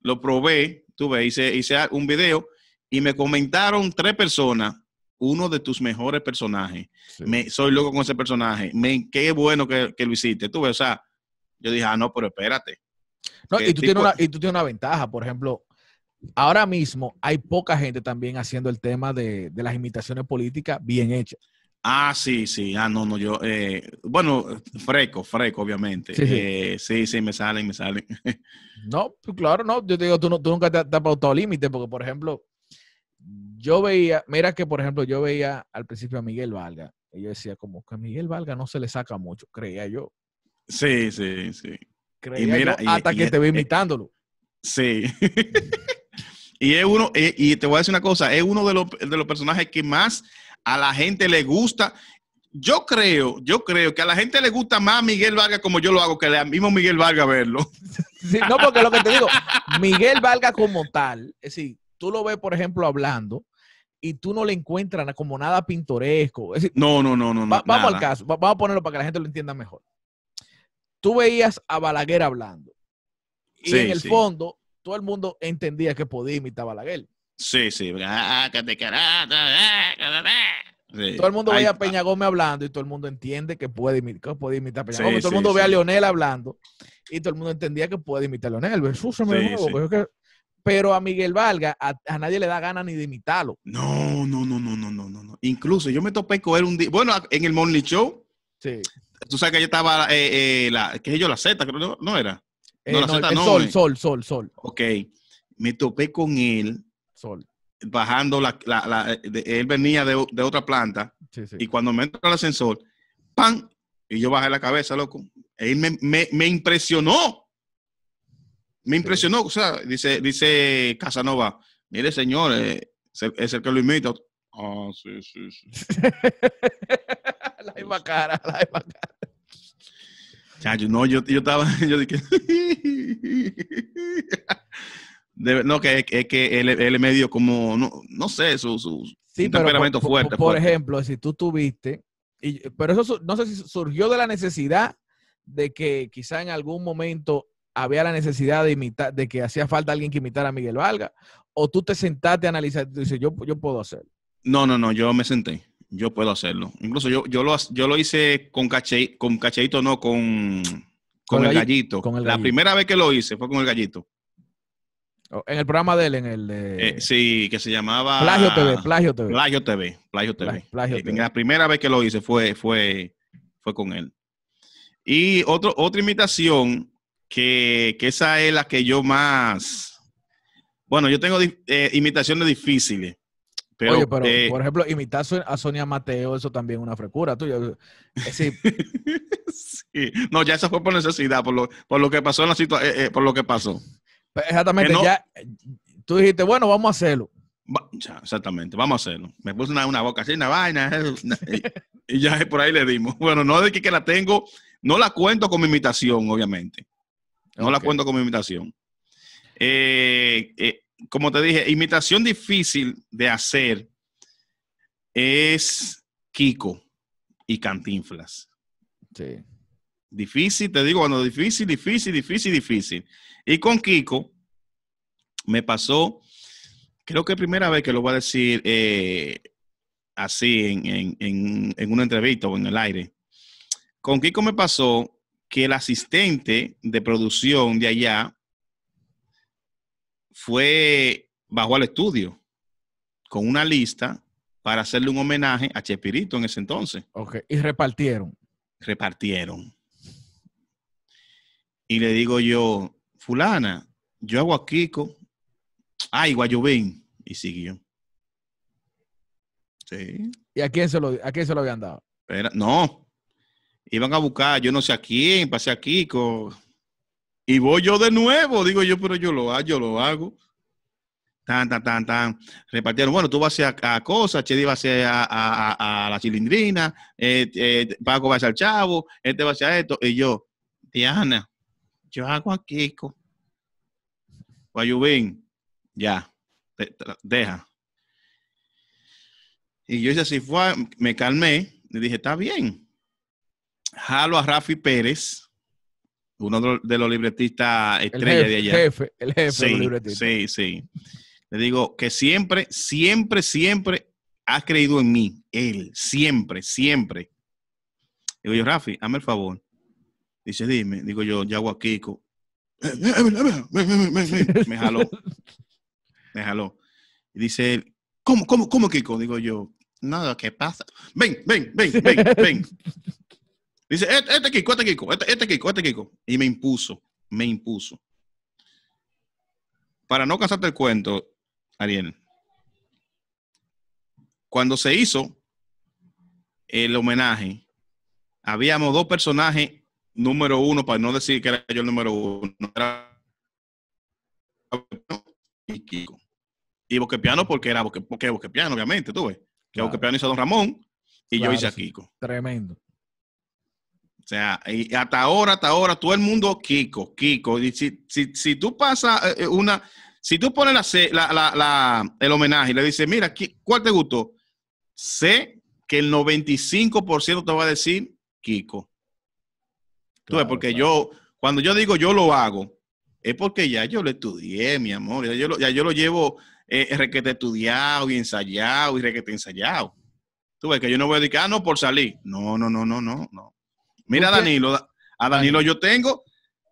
lo probé, tuve, hice, hice un video y me comentaron tres personas uno de tus mejores personajes. soy loco con ese personaje. qué bueno que, que, lo hiciste. Tú ves, o sea, yo dije, ah, no, pero espérate. y, tú tienes una, ventaja, por ejemplo, ahora mismo hay poca gente también haciendo el tema de, de las imitaciones políticas bien hechas. Ah, sí, sí. Ah, no, no, yo. Eh, bueno, freco, freco, obviamente. Eh, sí, sí. me salen, me salen. no, pues, claro, no. Yo te digo, tú, no, tú nunca te, has pautado límite, porque, por ejemplo, yo veía, mira que, por ejemplo, yo veía al principio a Miguel Valga. Y yo decía, como que a Miguel Valga no se le saca mucho, creía yo. Sí, sí, sí. Creía y hasta que te vi eh, imitándolo. Sí. y es uno, y, te voy a decir una cosa, es uno de los, de los personajes que más a la gente le gusta. Yo creo, yo creo que a la gente le gusta más Miguel Vargas como yo lo hago que mí mismo Miguel Vargas verlo. no, porque lo que te digo, Miguel Vargas como tal, es decir, tú lo ves, por ejemplo, hablando y tú no le encuentras como nada pintoresco. no, no, no, no. vamos al caso, vamos a ponerlo para que la gente lo entienda mejor. Tú veías a Balaguer hablando y en el fondo todo el mundo entendía que podía imitar a Balaguer. Sí, sí. Todo el mundo ve a Peña Gómez hablando y todo el mundo entiende que puede, imitar, Peña Gómez. todo el mundo ve a Leonel hablando y todo el mundo entendía que puede imitar a Leonel. Pues, pero a Miguel Valga, a, nadie le da ganas ni de imitarlo. No, no, no, no, no, no, no. Incluso yo me topé con él un día. Bueno, en el Morning Show. Sí. Tú sabes que yo estaba, eh, eh la, yo, la Z, creo, no, era. Eh, no, Z, no, Sol, eh. Sol, Sol, Sol. Ok. Me topé con él Sol. Bajando, la, él venía de, de otra planta y cuando me entra el ascensor, ¡pam! Y yo bajé la cabeza, loco. Él me, me, me impresionó. Me impresionó. O sea, dice, dice Casanova, mire señor, eh, es, el, que lo imita. Ah, sí, sí, sí. la misma cara, la misma cara. Chacho, no, yo, yo estaba, yo dije, no, que es que, él, es medio como, no, sé, su, temperamento fuerte. Por, ejemplo, si tú tuviste, pero eso no sé si surgió de la necesidad de que quizá en algún momento había la necesidad de imitar, de que hacía falta alguien que imitara a Miguel Valga, o tú te sentaste a analizar y dices, yo, yo puedo hacerlo. No, no, no, yo me senté, yo puedo hacerlo. Incluso yo, yo, lo, yo lo hice con, caché, con cacheito, no, con, con, el gallito. la primera vez que lo hice fue con el gallito. Oh, en el programa de él, en el de... Eh, sí, que se llamaba... Plagio TV, Plagio TV. Plagio TV, Plagio TV. Eh, la primera vez que lo hice fue, fue, fue con él. Y otro, otra imitación que, esa es la que yo más... Bueno, yo tengo eh, imitaciones difíciles. Pero, por ejemplo, imitar a Sonia Mateo, eso también es una frecura tuya. Sí. No, ya eso fue por necesidad, por lo, por lo que pasó en la situación, por lo que pasó. Pues, exactamente, ya eh, tú dijiste, bueno, vamos a hacerlo. exactamente, vamos a hacerlo. Me puse una, boca así, una vaina, y, ya por ahí le dimos. Bueno, no de que, la tengo, no la cuento con mi imitación, obviamente. No la cuento con mi imitación. Eh, eh, como te dije, imitación difícil de hacer es Kiko y Cantinflas. Sí. Difícil, te digo, cuando difícil, difícil, difícil, difícil. Y con Kiko me pasó, creo que primera vez que lo voy a decir eh, así en, una entrevista o en el aire. Con Kiko me pasó que el asistente de producción de allá fue bajó al estudio con una lista para hacerle un homenaje a Chespirito en ese entonces. Ok, y repartieron. Repartieron. Y le digo yo, fulana, yo hago a Kiko, ay, Guayubín, y siguió. Sí. ¿Y a quién se lo, se lo habían dado? no, iban a buscar, yo no sé a quién, pasé a Kiko, y voy yo de nuevo, digo yo, pero yo lo hago, yo lo hago. Tan, tan, tan, tan. Repartieron, bueno, tú vas a, a cosas, Chedi va a ser a, la cilindrina, eh, eh, Paco va a ser al chavo, este va a hacer esto, y yo, Diana, yo hago aquí Kiko. ya, deja. Y yo así, fue, me calmé Le dije, está bien. Jalo a Rafi Pérez, uno de los libretistas estrella de allá. Jefe, el jefe sí, de Sí, sí. Le digo que siempre, siempre, siempre ha creído en mí. Él, siempre, siempre. Digo yo, Rafi, hazme el favor. Dice, dime, digo yo, ya Kiko. Me jaló. Me jaló. Y dice ¿cómo, cómo, cómo, Kiko? Digo yo, nada, ¿qué pasa? Ven, ven, ven, ven, ven. Dice, este, este Kiko, este Kiko, este, este Kiko, este Kiko. Y me impuso, me impuso. Para no cansarte el cuento, Ariel, cuando se hizo el homenaje, habíamos dos personajes número uno, para no decir que era yo el número uno, era y Kiko. Y Piano porque era Boque, porque Piano obviamente, tú ves. Que claro. Piano hizo Don Ramón y yo hice a Kiko. Tremendo. O sea, y hasta ahora, hasta ahora, todo el mundo Kiko, Kiko. Y si, si, tú pasas eh, eh, una, si tú pones la, la, el homenaje y le dices, mira, ¿cuál te gustó? Sé que el 95% te va a decir Kiko. Tú ves, porque yo, cuando yo digo yo lo hago, es porque ya yo lo estudié, mi amor. Ya yo lo, llevo eh, requete estudiado y ensayado y requete ensayado. Tú ves que yo no voy a decir, ah, no, por salir. No, no, no, no, no, no. Mira Danilo, a Danilo yo tengo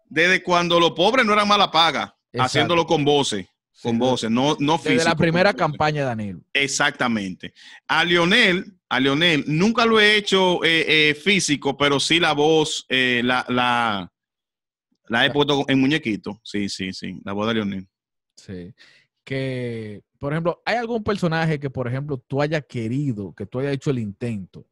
desde cuando los pobres no eran mala paga, haciéndolo con voces con voces, no, no físico. Desde la primera campaña, Daniel. Exactamente. A Lionel, a Lionel, nunca lo he hecho eh, eh, físico, pero sí la voz, eh, la, la, he puesto en muñequito. Sí, sí, sí, la voz de Lionel. Sí. Que, por ejemplo, ¿hay algún personaje que, por ejemplo, tú haya querido, que tú haya hecho el intento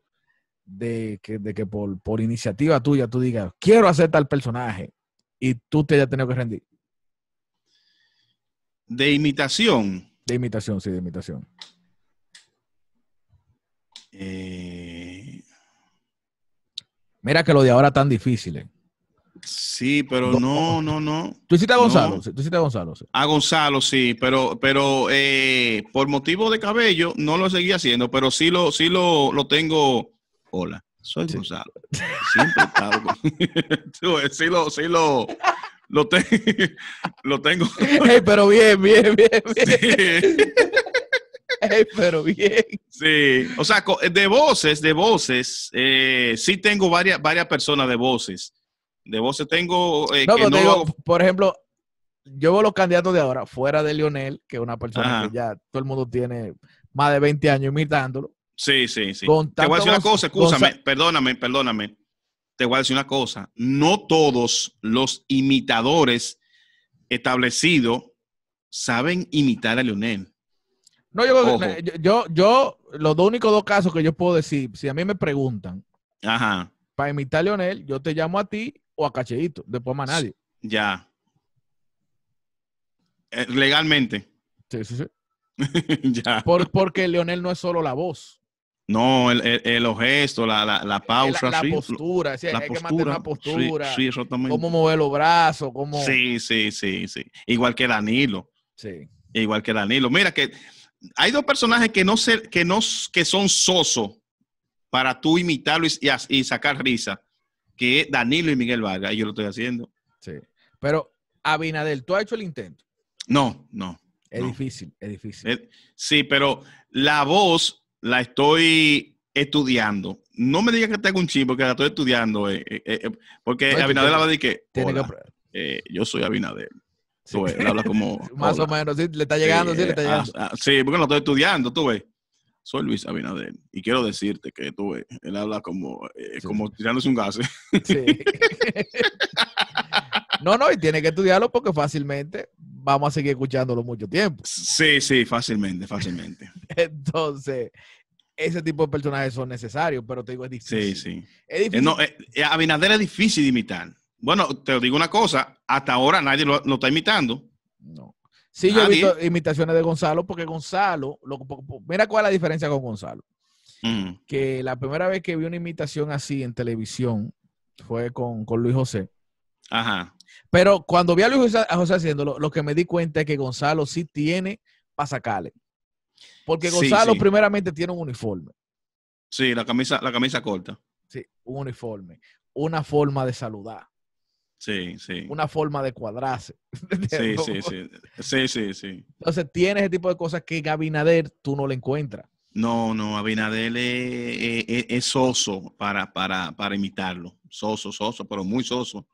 de que, de que por, por iniciativa tuya tú digas, quiero hacer tal personaje y tú te hayas tenido que rendir? De imitación. De imitación, sí, de imitación. Eh. Mira que lo de ahora tan difícil. Eh. Sí, pero no, no, no. Tú hiciste a Gonzalo, tú hiciste a Gonzalo. Sí. A Gonzalo, sí, pero, pero eh, por motivo de cabello no lo seguí haciendo, pero sí lo, sí lo, tengo. Hola, soy Gonzalo. Siempre sí, lo, sí lo, Lo, tengo. pero bien, bien, bien, bien. Sí. pero bien. Sí, o sea, de voces, de voces, eh, sí tengo varias, varias personas de voces. De voces tengo... Eh, por ejemplo, yo veo los candidatos de ahora, fuera de Lionel, que es una persona que ya todo el mundo tiene más de 20 años imitándolo. Sí, sí, sí. Te voy a decir una cosa, perdóname, perdóname te voy a decir una cosa, no todos los imitadores establecidos saben imitar a Leonel. No, yo, yo, los dos únicos dos casos que yo puedo decir, si a mí me preguntan, Ajá. para imitar a Lionel, yo te llamo a ti o a Cacheito, después más a nadie. Ya. Eh, legalmente. Sí, sí, sí. porque Leonel no es solo la voz. No, el, el, la, la, la, eh, pausa. La, postura, la postura, que la postura. Sí, Cómo mover los brazos, cómo... Sí, sí, sí, sí. Igual que Danilo. Sí. Igual que Danilo. Mira que hay dos personajes que no, que no que son sosos para tú imitarlo y, y, sacar risa, que es Danilo y Miguel Vargas. yo lo estoy haciendo. Sí. Pero, Abinader, ¿tú has hecho el intento? No, no. Es difícil, es difícil. sí, pero la voz la estoy estudiando. No me digas que tengo un chivo porque la estoy estudiando. Eh, eh, eh, porque Abinader la va que, hola, que... yo soy Abinader. habla como. Más o menos, sí, le está llegando, sí, le está ah, llegando. Ah, sí, porque no estoy estudiando, tú ves soy Luis Abinader y quiero decirte que tú, ves, él habla como, como tirándose un gas. Sí. No, no, y tiene que estudiarlo porque fácilmente vamos a seguir escuchándolo mucho tiempo. Sí, sí, fácilmente, fácilmente. Entonces, ese tipo de personajes son necesarios, pero te digo, es difícil. Sí, sí. Es difícil. Eh, eh, eh, Abinader es difícil de imitar. Bueno, te digo una cosa, hasta ahora nadie lo, está imitando. No. Sí, yo he visto imitaciones de Gonzalo, porque Gonzalo, mira cuál es la diferencia con Gonzalo. Mm. Que la primera vez que vi una imitación así en televisión fue con, con Luis José. Ajá. Pero cuando vi a Luis José, a haciéndolo, lo que me di cuenta es que Gonzalo sí tiene pasacales Porque Gonzalo primeramente tiene un uniforme. Sí, la camisa, la camisa corta. Sí, un uniforme. Una forma de saludar. Sí, sí. Una forma de cuadrarse. Sí, sí, sí. Sí, sí, sí. Entonces tiene ese tipo de cosas que Abinader tú no le encuentras. No, no, Abinader es, es, soso para, para, para imitarlo. Soso, soso, pero muy soso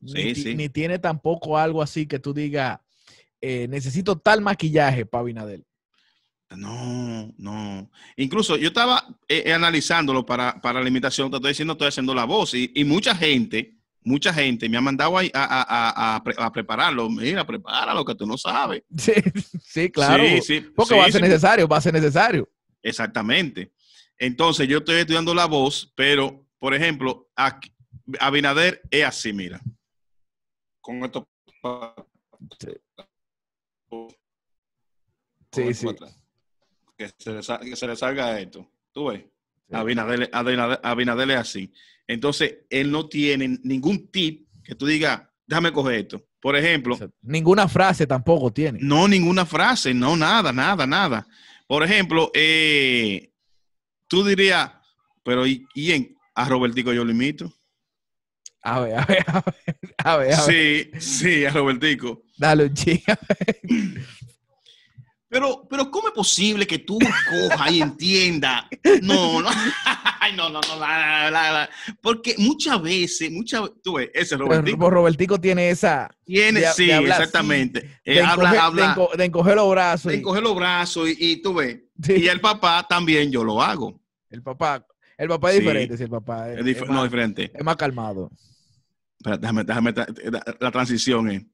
ni, tiene tampoco algo así que tú digas, eh, necesito tal maquillaje para abinader No, no. Incluso yo estaba eh, eh, analizándolo para, la imitación, te estoy diciendo, estoy haciendo la voz y, mucha gente, mucha gente me ha mandado a, a, prepararlo. Mira, prepáralo, que tú no sabes. Sí, sí claro. Porque va a ser necesario, va a ser necesario. Exactamente. Entonces yo estoy estudiando la voz, pero, por ejemplo, A Abinader es así, mira con esto. Sí, sí. Que se, le salga, esto. ¿Tú ves? a es a así. Entonces, él no tiene ningún tip que tú digas, déjame coger esto. Por ejemplo. ninguna frase tampoco tiene. No, ninguna frase, no, nada, nada, nada. Por ejemplo, eh, tú dirías, pero ¿y en, A Robertico yo lo a ver, a ver, a ver, a ver. A ver. Sí, sí, a Robertico. Dale un chica. Pero, pero, ¿cómo es posible que tú coja y entienda? No, no, no, no, no, la, porque muchas veces, muchas tú ves, ese Robertico. Pero Robertico tiene esa. Tiene, sí, exactamente. Eh, de habla, habla. De, encoger los brazos. De encoger los brazos y, y tú ves. Y el papá también yo lo hago. El papá, el papá es diferente, sí, el papá. Es, no, diferente. Es más calmado. déjame, déjame la, transición. es...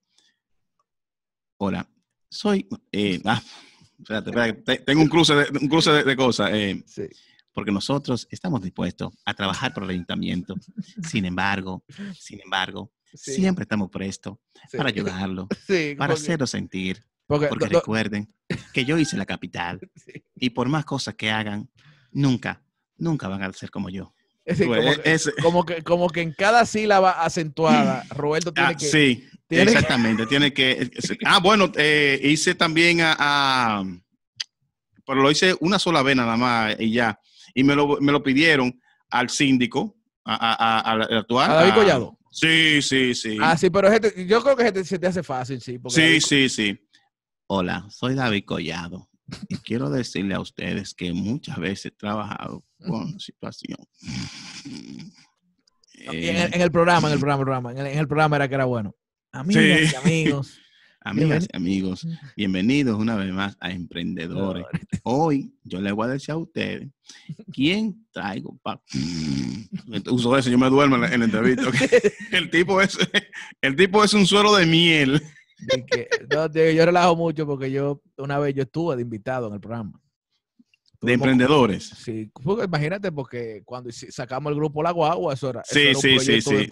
Hola, soy. Eh, ah, tengo un cruce de, cruce de, cosas. Eh, porque nosotros estamos dispuestos a trabajar por el ayuntamiento. Sin embargo, sin embargo, siempre estamos prestos para ayudarlo, para hacerlo sentir. porque recuerden que yo hice la capital y por más cosas que hagan, nunca nunca van a ser como yo. Pues, eh, es como, que, como, que, en cada sílaba acentuada, Roberto ah, tiene que. Sí, exactamente. tiene que. Ah, bueno, eh, hice también a, Pero lo hice una sola vez nada más y ya. Y me lo, me lo pidieron al síndico, a, a, actual. David Collado. Sí, sí, sí. Ah, sí, pero este, yo creo que este se te hace fácil, sí. sí, sí, sí. Hola, soy David Collado. Y quiero decirle a ustedes que muchas veces he trabajado con situación. Eh, en el, programa, en el programa, en, el, programa era que era bueno. Amigas y amigos. Amigas y amigos, bienvenidos una vez más a Emprendedores. Hoy yo les voy a decir a ustedes quién traigo para... Uso eso, yo me duermo en la, entrevista. El, tipo es, el tipo es un suero de miel yo relajo mucho porque yo una vez yo estuve de invitado en el programa. de emprendedores. sí, imagínate, porque cuando sacamos el grupo La Guagua, eso era. Sí, eso sí, sí,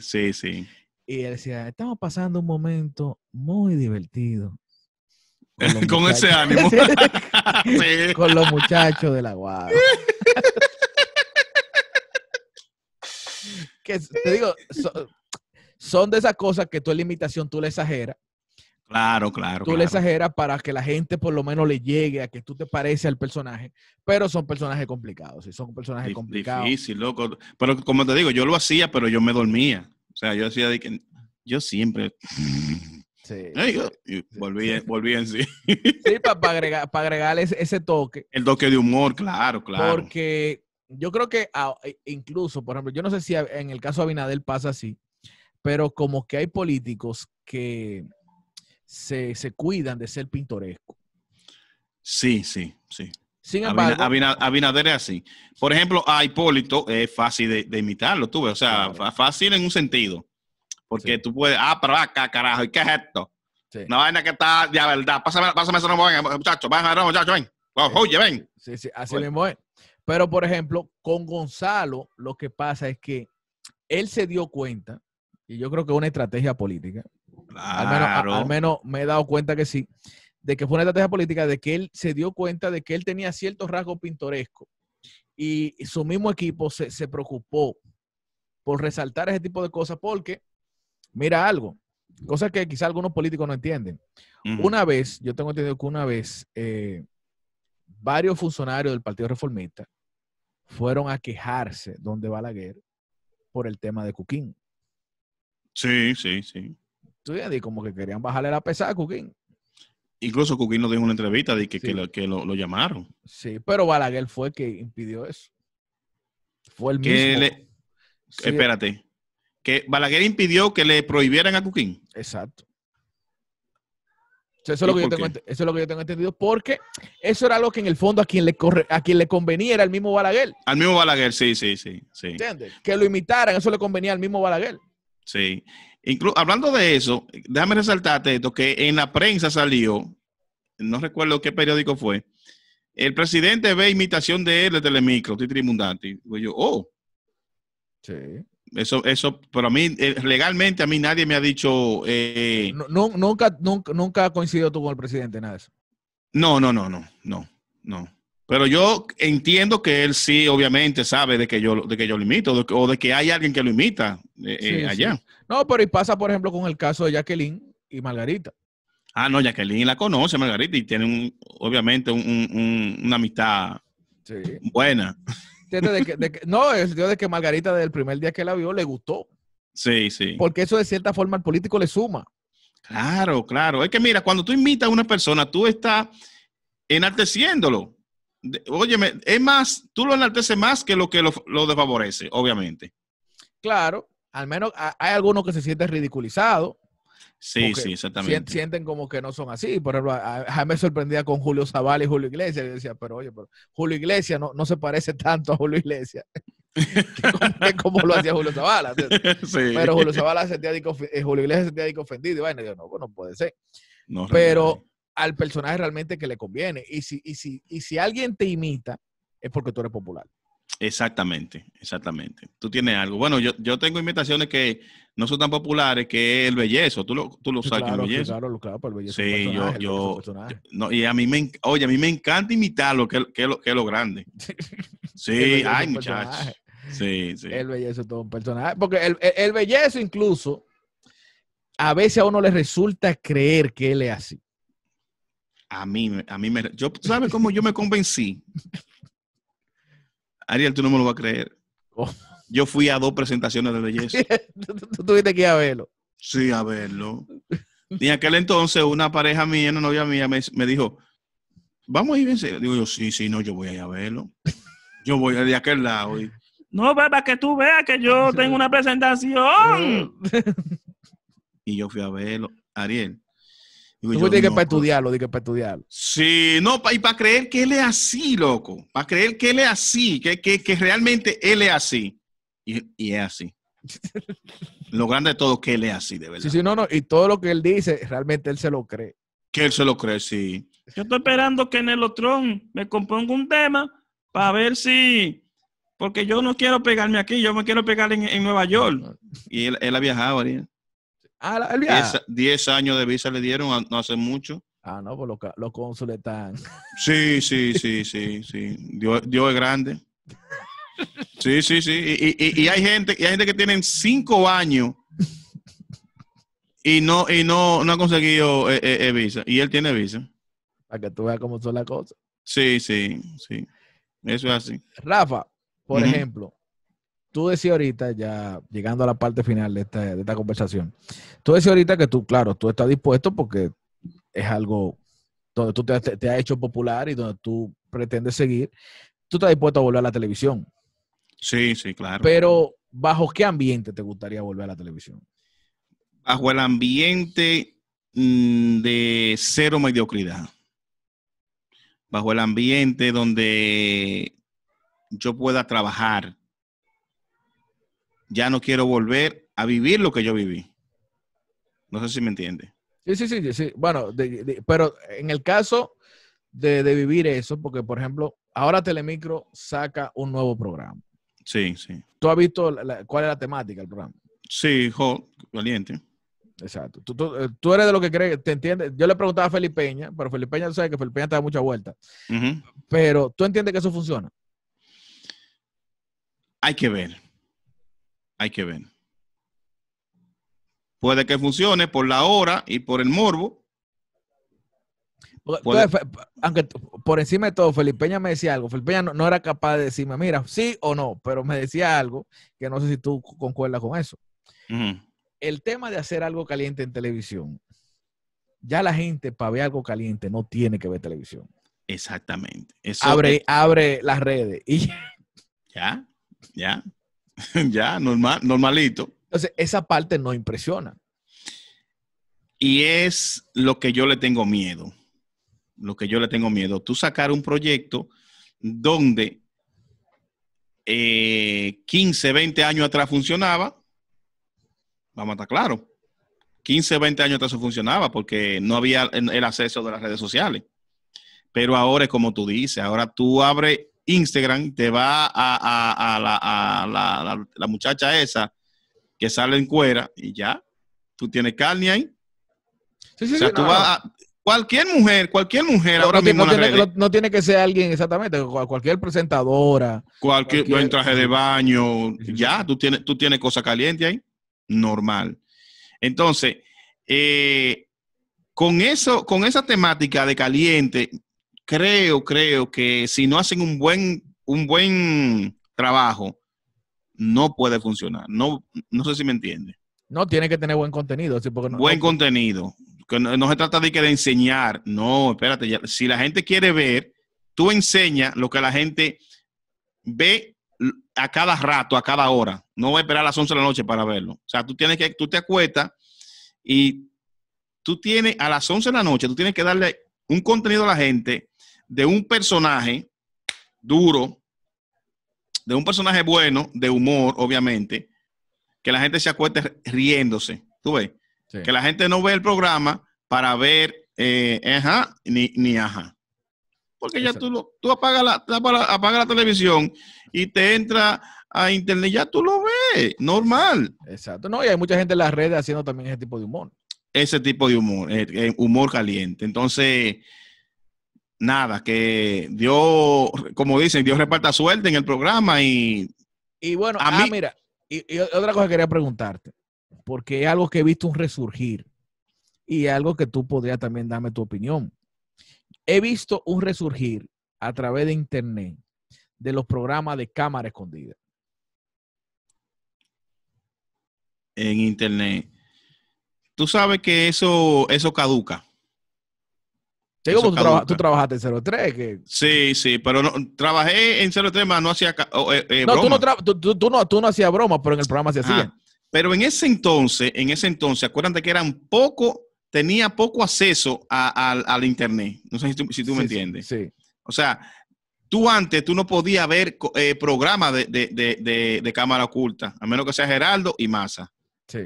sí, sí, Y él decía, estamos pasando un momento muy divertido. Con, ese ánimo. Con los muchachos de la guagua. que te digo, son de esas cosas que tú en limitación tú le exageras. Claro, claro. Tú le exageras para que la gente por lo menos le llegue a que tú te pareces al personaje, pero son personajes complicados, sí, son personajes complicados. Difícil, loco. Pero como te digo, yo lo hacía, pero yo me dormía. O sea, yo hacía de que yo siempre... Sí, volví, volví, en sí. Sí, para agregar, ese, ese, toque. El toque de humor, claro, claro. Porque yo creo que ah, e, incluso, por ejemplo, yo no sé si en el caso de Abinadel pasa así, pero como que hay políticos que se, se cuidan de ser pintoresco. Sí, sí, sí. Sin embargo, Abinader, es así. Por ejemplo, a Hipólito es fácil de, imitarlo, tú ves, o sea, fácil en un sentido. Porque tú puedes, ah, pero acá, carajo, ¿y qué es esto? Sí. Una vaina que está de verdad. Pásame, pásame no nombre, muchacho, ven, muchacho, ven. Oye, ven. Sí, sí, así mismo es. Pero, por ejemplo, con Gonzalo, lo que pasa es que él se dio cuenta y yo creo que es una estrategia política. Al, menos, me he dado cuenta que sí, de que fue una estrategia política, de que él se dio cuenta de que él tenía ciertos rasgos pintorescos. Y su mismo equipo se, preocupó por resaltar ese tipo de cosas, porque, mira algo, cosa que quizá algunos políticos no entienden. Una vez, yo tengo entendido que una vez, eh, varios funcionarios del Partido Reformista fueron a quejarse donde Balaguer por el tema de Cuquín. Sí, sí, sí. ¿Tú y como que querían bajarle la pesada a Cuquín. Incluso Cuquín nos dijo una entrevista de que, lo, llamaron. Sí, pero Balaguer fue el que impidió eso. Fue el mismo. Espérate. Que Balaguer impidió que le prohibieran a Cuquín. Exacto. Eso es, lo que yo tengo, entendido, porque eso era lo que en el fondo a quien le corre, a quien le convenía era el mismo Balaguer. Al mismo Balaguer, sí, sí, sí. sí. ¿Entiendes? Que lo imitaran, eso le convenía al mismo Balaguer. Sí. incluso hablando de eso, déjame resaltarte esto, que en la prensa salió, no recuerdo qué periódico fue, el presidente ve imitación de él de Telemicro, Titri Mundati. Y pues yo, oh. Sí. Eso, eso, pero a mí, eh, legalmente a mí nadie me ha dicho... Eh, no, nunca, nunca, ha coincidió tú con el presidente, nada de eso. No, no, no, no, no, no. Pero yo entiendo que él sí, obviamente, sabe de que yo, de que yo lo imito o de que hay alguien que lo imita eh, eh, allá. No, pero y pasa, por ejemplo, con el caso de Jacqueline y Margarita. Ah, no, Jacqueline la conoce, Margarita, y tiene un, obviamente una amistad buena. de que, no, de que Margarita desde el primer día que la vio le gustó. Sí, sí. Porque eso de cierta forma al político le suma. Claro, claro. Es que mira, cuando tú imitas a una persona, tú estás enalteciéndolo óyeme, es más, tú lo enalteces más que lo que lo, desfavorece, obviamente. Claro, al menos hay algunos que se sienten ridiculizados. Sí, sí, exactamente. Sienten como que no son así. Por ejemplo, a, sorprendía con Julio Zavala y Julio Iglesias. Yo decía, pero oye, Julio Iglesias no, no se parece tanto a Julio Iglesias. como, lo hacía Julio Zavala. ¿sí? Pero Julio Zavala sentía, eh, Julio Iglesias sentía ofendido. Y bueno, pues no, puede ser. pero al personaje realmente que le conviene. Y si, y y si alguien te imita, es porque tú eres popular. Exactamente, exactamente. Tú tienes algo. Bueno, yo, yo tengo imitaciones que no son tan populares, que el bellezo. Tú lo, sabes claro, el bellezo. Claro, claro, el bellezo. Sí, yo, yo, no, y a mí me, oye, a mí me encanta imitarlo, que, que, lo, que es lo grande. Sí, ay, muchachos. Sí, sí. El bellezo es todo un personaje. Porque el, el, el bellezo incluso, a veces a uno le resulta creer que él es así. A mí, a mí me... Yo, ¿Sabes cómo yo me convencí? Ariel, tú no me lo vas a creer. Oh. Yo fui a dos presentaciones de belleza. ¿Tú, tuviste que ir a verlo. Sí, a verlo. Y en aquel entonces una pareja mía, una novia mía, me, dijo, vamos a ir bien. Digo yo, sí, sí, no, yo voy a ir a verlo. Yo voy de aquel lado. Y, no, para que tú veas que yo tengo una presentación. y yo fui a verlo. Ariel, Tú yo, tienes que para estudiarlo, dije para estudiarlo. Sí, no, y para creer que él es así, loco. Para creer que él es así, que, realmente él es así. Y, es así. lo grande de todo es que él es así, de verdad. Sí, sí, no, no. Y todo lo que él dice, realmente él se lo cree. Que él se lo cree, sí. Yo estoy esperando que en el Otrón me componga un tema para ver si. Porque yo no quiero pegarme aquí, yo me quiero pegar en, Nueva York. Y él, él ha viajado, Ariel. Ah, 10 años de visa le dieron ah, no hace mucho. Ah, no, pues los, los cónsules están. Sí, sí, sí, sí, sí. Dios, es grande. Sí, sí, sí. Y, hay gente, y hay gente que tienen cinco años y no, y no, no ha conseguido eh, eh, eh, visa. Y él tiene visa. Para que tú veas cómo son las cosas. Sí, sí, sí. Eso es así. Rafa, por ejemplo, tú decías ahorita, ya llegando a la parte final de esta, conversación, tú decías ahorita que tú, claro, tú estás dispuesto porque es algo donde tú te, has hecho popular y donde tú pretendes seguir, tú estás dispuesto a volver a la televisión. Sí, sí, claro. Pero, ¿bajo qué ambiente te gustaría volver a la televisión? Bajo el ambiente mm, de cero mediocridad. Bajo el ambiente donde yo pueda trabajar ya no quiero volver a vivir lo que yo viví. No sé si me entiende. Sí, sí, sí, sí. Bueno, pero en el caso de, vivir eso, porque por ejemplo, ahora Telemicro saca un nuevo programa. Sí, sí. ¿Tú has visto cuál es la temática del programa? Sí, hijo valiente. Exacto. Tú, eh, eres de lo que crees, te entiendes. Yo le preguntaba a Felipeña, pero Felipeña sabe que Felipeña te da mucha vuelta. Pero tú entiendes que eso funciona. Hay que ver hay que ver. Puede que funcione por la hora y por el morbo. Aunque por encima de todo, Felipeña me decía algo. Felipeña no, no, era capaz de decirme, mira, sí o no, pero me decía algo que no sé si tú concuerdas con eso. El tema de hacer algo caliente en televisión, ya la gente para ver algo caliente no tiene que ver televisión. Exactamente. abre, abre las redes y ya. Ya, ya. ya, normal, normalito. Entonces, esa parte no impresiona. Y es lo que yo le tengo miedo. Lo que yo le tengo miedo. Tú sacar un proyecto donde 15, eh, 20 años atrás funcionaba, vamos a estar claros. 15, 20 años atrás funcionaba porque no había el acceso de las redes sociales. Pero ahora es como tú dices, ahora tú abres Instagram, te va a, la, muchacha esa que sale en cuera y ya, tú tienes carne ahí. Sí, sí, cualquier mujer, cualquier mujer ahora mismo. no tiene, que ser alguien exactamente, cualquier presentadora. Cualquier, traje de baño, ya, tú tienes, tú tienes cosa caliente ahí, normal. Entonces, eh, con, eso, con esa temática de caliente, creo, creo que si no hacen un buen, un buen trabajo, no puede funcionar. No, no sé si me entiende. No, tiene que tener buen contenido. Porque buen contenido. no, se trata de que de enseñar. No, espérate. si la gente quiere ver, tú enseña lo que la gente ve a cada rato, a cada hora. No va a esperar a las 11 de la noche para verlo. O sea, tú tienes que, tú te acuestas y tú tienes a las 11 de la noche, tú tienes que darle un contenido a la gente de un personaje duro, de un personaje bueno, de humor, obviamente, que la gente se acueste riéndose. ¿Tú ves? Que la gente no ve el programa para ver eh, ajá ni, ni ajá. Porque ya tú, lo, tú apagas la, la televisión y te entra a internet, ya tú lo ves, normal. Exacto. No, y hay mucha gente en las redes haciendo también ese tipo de humor. Ese tipo de humor, eh, eh, humor caliente. Entonces, nada, que Dios, como dicen, Dios reparta suerte en el programa y... Y bueno, ah, mira, y, otra cosa que quería preguntarte, porque es algo que he visto un resurgir y algo que tú podrías también darme tu opinión. He visto un resurgir a través de internet de los programas de cámara escondida. En internet. Tú sabes que eso, eso caduca. Pues, tú, trabajaste en 03. Sí, sí, pero no, trabajé en 03, más no hacía no, Tú no, tú, no, hacías broma, pero en el programa se hacía. pero en ese entonces, en ese entonces, acuérdate que eran poco, tenía poco acceso al internet. No sé si tú, me entiendes. Sí, O sea, tú antes, tú no podías ver eh, programas de, de, cámara oculta, a menos que sea Geraldo y Massa. Sí.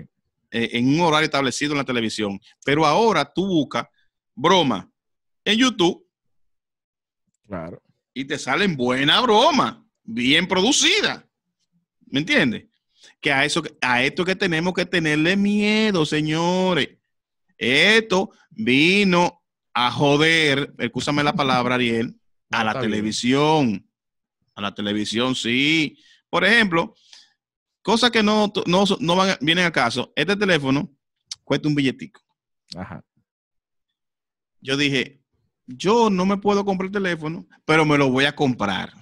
Eh, en un horario establecido en la televisión. Pero ahora tú buscas broma en YouTube. Claro. Y te salen buena broma, bien producida. ¿Me entiendes? Que a eso, a esto que tenemos que tenerle miedo, señores. Esto vino a joder, escúchame la palabra, Ariel, a la televisión. A la televisión, sí. Por ejemplo, cosas que no, no, no van, vienen a caso. Este teléfono cuesta un billetico. Yo dije, yo no me puedo comprar el teléfono, pero me lo voy a comprar.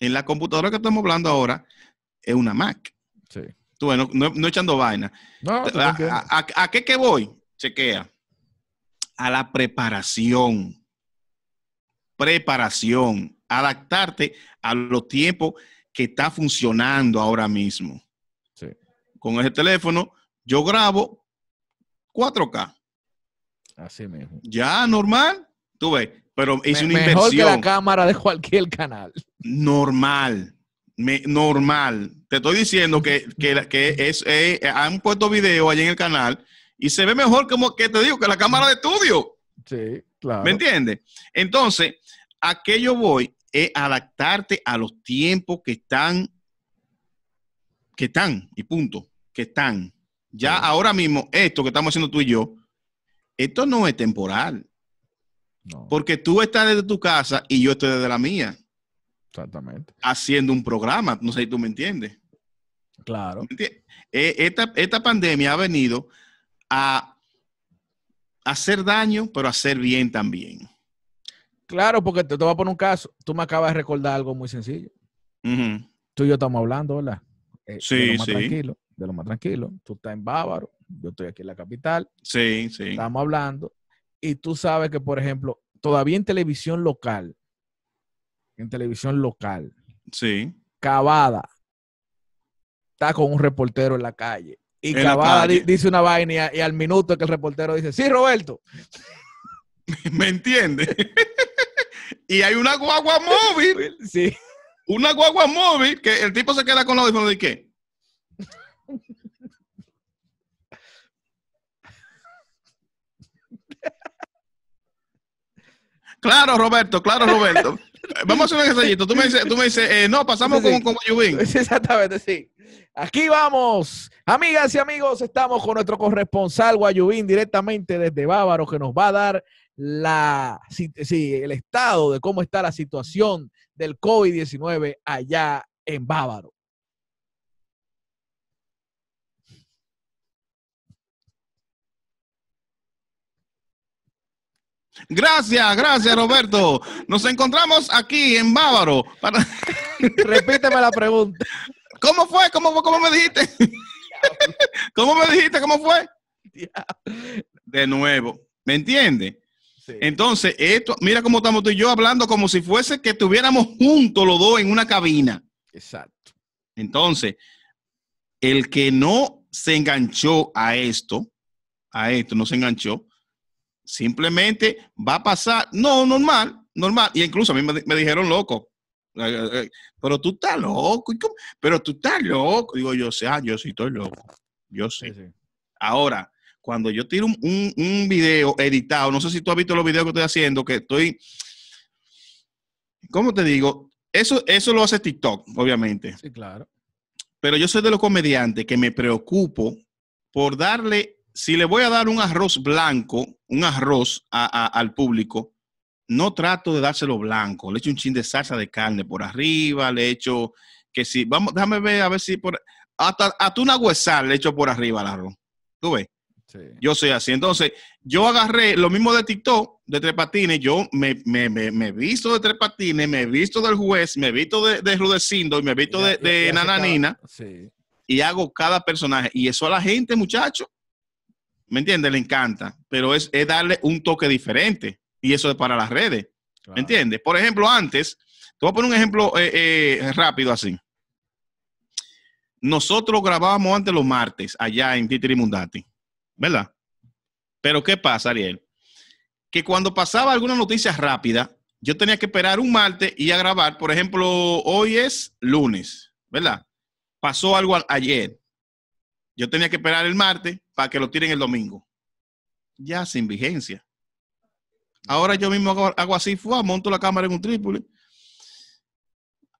En la computadora que estamos hablando ahora es una Mac. Sí. Tú, bueno, no, echando vaina. No, a, a, qué que voy? Chequea. A la preparación. Preparación. Adaptarte a los tiempos que está funcionando ahora mismo. Sí. Con ese teléfono, yo grabo 4K. Así mismo. Ya, normal. Tú ves, pero hice una mejor inversión. Mejor que la cámara de cualquier canal. Normal. normal. Te estoy diciendo que, que, eh, han puesto video allí en el canal y se ve mejor como que te digo que la cámara de estudio. Sí, claro. ¿Me entiendes? Entonces, aquello voy es adaptarte a los tiempos que están, que están, y punto, que están. Ya ahora mismo, esto que estamos haciendo tú y yo, esto no es temporal. Porque tú estás desde tu casa y yo estoy desde la mía. Exactamente. Haciendo un programa, no sé si tú me entiendes. Claro. E, esta, pandemia ha venido a hacer daño, pero a hacer bien también. Claro, porque te, voy a poner un caso. Tú me acabas de recordar algo muy sencillo. Tú y yo estamos hablando, ¿verdad? sí, eh, de lo más sí. Tranquilo, de lo más tranquilo. Tú estás en Bávaro, yo estoy aquí en la capital. Sí, sí. Estamos hablando y tú sabes que, por ejemplo, todavía en televisión local, en televisión local, sí. Cavada está con un reportero en la calle. Y Cavada dice una vaina y, al minuto que el reportero dice, sí, Roberto. ¿Me entiende? y hay una guagua móvil. Sí. Una guagua móvil que el tipo se queda con los de qué? Claro, Roberto, claro, Roberto. Vamos a hacer un ensayito. Tú me dices, tú me dices eh, no, pasamos con sí. Exactamente, sí. Aquí vamos. Amigas y amigos, estamos con nuestro corresponsal Guayubín directamente desde Bávaro, que nos va a dar la, el estado de cómo está la situación del COVID-19 allá en Bávaro. Gracias, gracias Roberto. Nos encontramos aquí en Bávaro. Repíteme la pregunta. ¿Cómo fue? ¿Cómo ¿Cómo me dijiste? ¿Cómo me dijiste? ¿Cómo fue? De nuevo. ¿Me entiendes? Entonces, esto, mira cómo estamos tú y yo hablando como si fuese que estuviéramos juntos los dos en una cabina. Exacto. Entonces, el que no se enganchó a esto, a esto no se enganchó, Simplemente va a pasar. No, normal, normal. Y incluso a mí me, dijeron loco. Eh, eh, eh, pero tú estás loco. Pero tú estás loco. Digo yo, sé, ah, yo sí estoy loco. Yo sé. Ahora, cuando yo tiro un, un, un, video editado, no sé si tú has visto los videos que estoy haciendo, que estoy. ¿Cómo te digo? Eso, eso lo hace TikTok, obviamente. Sí, claro. Pero yo soy de los comediantes que me preocupo por darle si le voy a dar un arroz blanco, un arroz al público, no trato de dárselo blanco. Le echo un chin de salsa de carne por arriba, le echo que si, vamos, déjame ver a ver si por hasta, hasta una huesal le echo por arriba al arroz. ¿Tú ves? Yo soy así. Entonces, yo agarré lo mismo de TikTok, de Tres Patines. Yo me, me, visto de Tres Patines, me visto del juez, me visto de, de Rudecindo y me visto de, de Nananina. sí. Y hago cada personaje. Y eso a la gente, muchachos ¿me entiendes? Le encanta, pero es, darle un toque diferente y eso es para las redes, ¿me entiendes? Por ejemplo, antes, te voy a poner un ejemplo eh, eh, rápido así. Nosotros grabábamos antes los martes allá en Titirimundati. ¿verdad? Pero ¿qué pasa, Ariel? Que cuando pasaba alguna noticia rápida, yo tenía que esperar un martes y a grabar, por ejemplo, hoy es lunes, ¿verdad? Pasó algo ayer, yo tenía que esperar el martes para que lo tiren el domingo. Ya sin vigencia. Ahora yo mismo hago, así, fua, monto la cámara en un trípode,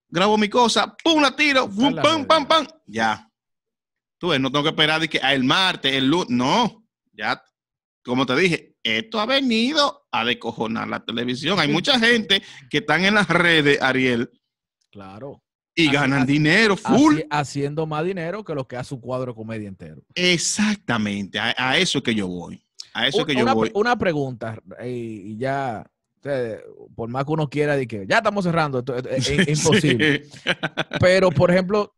grabo mi cosa, pum, la tiro, pum, pum pam, pam, pam, ya. Tú ves, no tengo que esperar de que ah, el martes, el lunes, no, ya. Como te dije, esto ha venido a descojonar la televisión. Hay mucha gente que están en las redes, Ariel. Claro y ganan dinero full. haciendo más dinero que lo que hace su cuadro comedia entero. Exactamente, a, eso que yo voy. A eso que yo voy. Una pregunta, y ya, por más que uno quiera, de que ya estamos cerrando, esto, es, imposible. Pero, por ejemplo,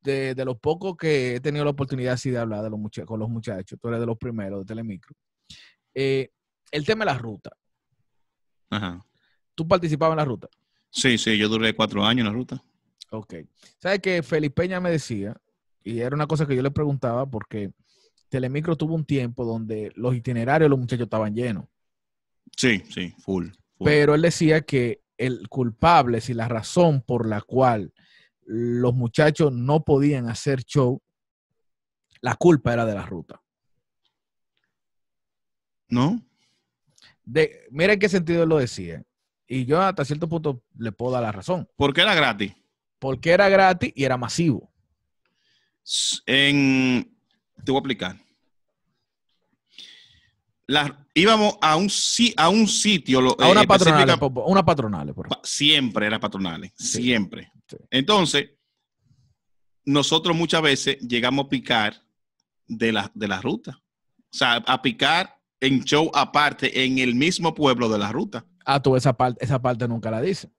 de, los pocos que he tenido la oportunidad así de hablar de los con los muchachos, tú eres de los primeros de Telemicro. Eh, el tema de la ruta. Ajá. ¿Tú participabas en la ruta? Sí, sí, yo duré cuatro años en la ruta. Ok. ¿Sabes qué? Felipeña me decía, y era una cosa que yo le preguntaba, porque Telemicro tuvo un tiempo donde los itinerarios de los muchachos estaban llenos. Sí, sí, full, Pero él decía que el culpable, si la razón por la cual los muchachos no podían hacer show, la culpa era de la ruta. ¿No? De, mira en qué sentido él lo decía. Y yo hasta cierto punto le puedo dar la razón. Porque era gratis. Porque era gratis y era masivo. te voy a explicar. íbamos a un, a un sitio. a una patronal. Una patronal siempre era patronales, siempre. Entonces, nosotros muchas veces llegamos a picar de la, de la ruta. O sea, a picar en show aparte, en el mismo pueblo de la ruta. Ah, tú esa parte, esa parte nunca la dices.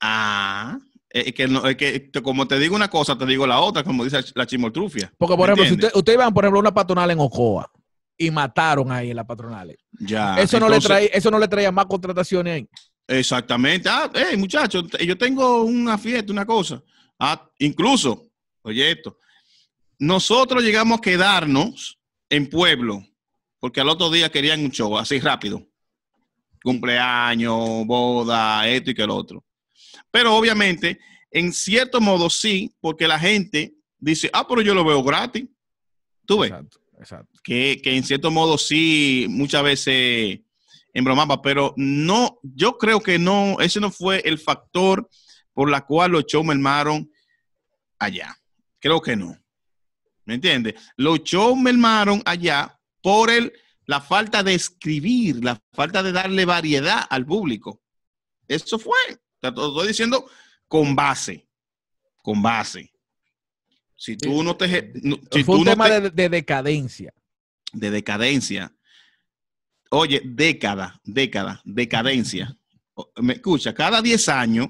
Ah. Eh, que, como te digo una cosa, te digo la otra, como dice la chimoltrufia. Porque, por ejemplo, si usted, ustedes van, por ejemplo, una patronal en Ocoa y mataron ahí en la patronal. Ya. Eso, no le eso no le traía más contrataciones ahí. Exactamente. Ah, hey, muchachos, yo tengo una fiesta, una cosa. Ah, incluso, oye esto, nosotros llegamos a quedarnos en pueblo, porque al otro día querían un show, así rápido. Cumpleaños, boda, esto y que el otro. Pero obviamente, en cierto modo sí, porque la gente dice, ah, pero yo lo veo gratis. ¿Tú ves? Exacto, Que, en cierto modo sí, muchas veces en embromaba, pero no, yo creo que no, ese no fue el factor por la cual los shows mermaron allá. Creo que no. ¿Me entiendes? Los shows mermaron allá por el, la falta de escribir, la falta de darle variedad al público. Eso fue. Te estoy diciendo con base. Con base. Si tú no te. Fue un tema de, decadencia. De decadencia. Oye, década, década, decadencia. Me escucha, cada 10 años,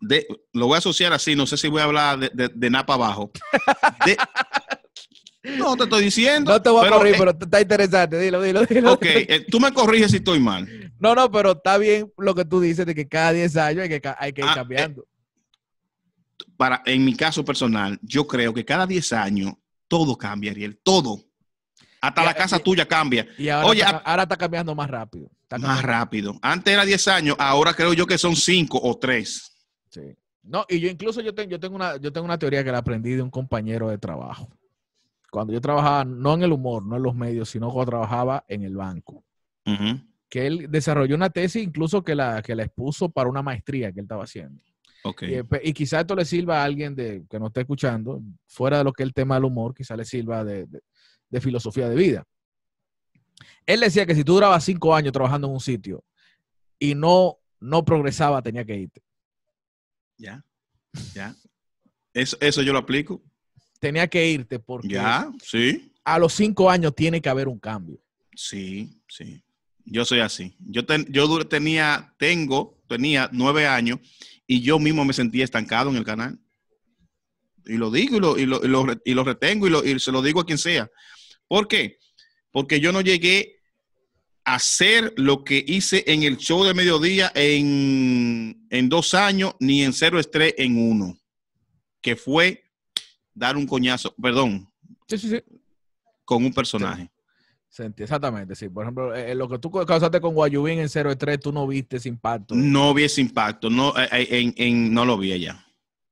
de, lo voy a asociar así, no sé si voy a hablar de, de, de Napa abajo. No te estoy diciendo. No te voy a pero, eh, pero está interesante. Dilo, dilo, dilo. Ok, eh, tú me corriges si estoy mal. No, no, pero está bien lo que tú dices de que cada 10 años hay que, ir ah, eh, cambiando. para, en mi caso personal, yo creo que cada 10 años todo cambia, Ariel, todo. Hasta la casa tuya cambia. Y ahora, ah, ahora está cambiando más rápido. Más rápido. Antes era 10 años, ahora creo yo que son 5 o 3. Sí. No, y yo incluso yo, tengo yo, tengo yo tengo una teoría que la aprendí de un compañero de trabajo cuando yo trabajaba, no en el humor, no en los medios, sino cuando trabajaba en el banco. Que él desarrolló una tesis incluso que la, que expuso para una maestría que él estaba haciendo. Okay. Y, eh, quizá esto le sirva a alguien que nos esté escuchando, fuera de lo que es el tema del humor, quizá le sirva de, filosofía de vida. Él decía que si tú durabas cinco años trabajando en un sitio y no, no progresaba, tenía que irte. Ya, ya. eso yo lo aplico tenía que irte porque ya, sí. a los cinco años tiene que haber un cambio. Sí, sí. Yo soy así. Yo, ten, yo tenía, tengo, tenía nueve años y yo mismo me sentía estancado en el canal. Y lo digo y lo, y lo, retengo y, lo, se lo digo a quien sea. ¿Por qué? Porque yo no llegué a hacer lo que hice en el show de mediodía en, en dos años, ni en cero estrés en uno, que fue dar un coñazo, perdón, sí, sí, sí. con un personaje. Exactamente, sí. Por ejemplo, eh, eh, lo que tú causaste con Guayubín en 0-3, tú no viste ese impacto. No vi ese impacto, no, eh, en, no lo vi allá.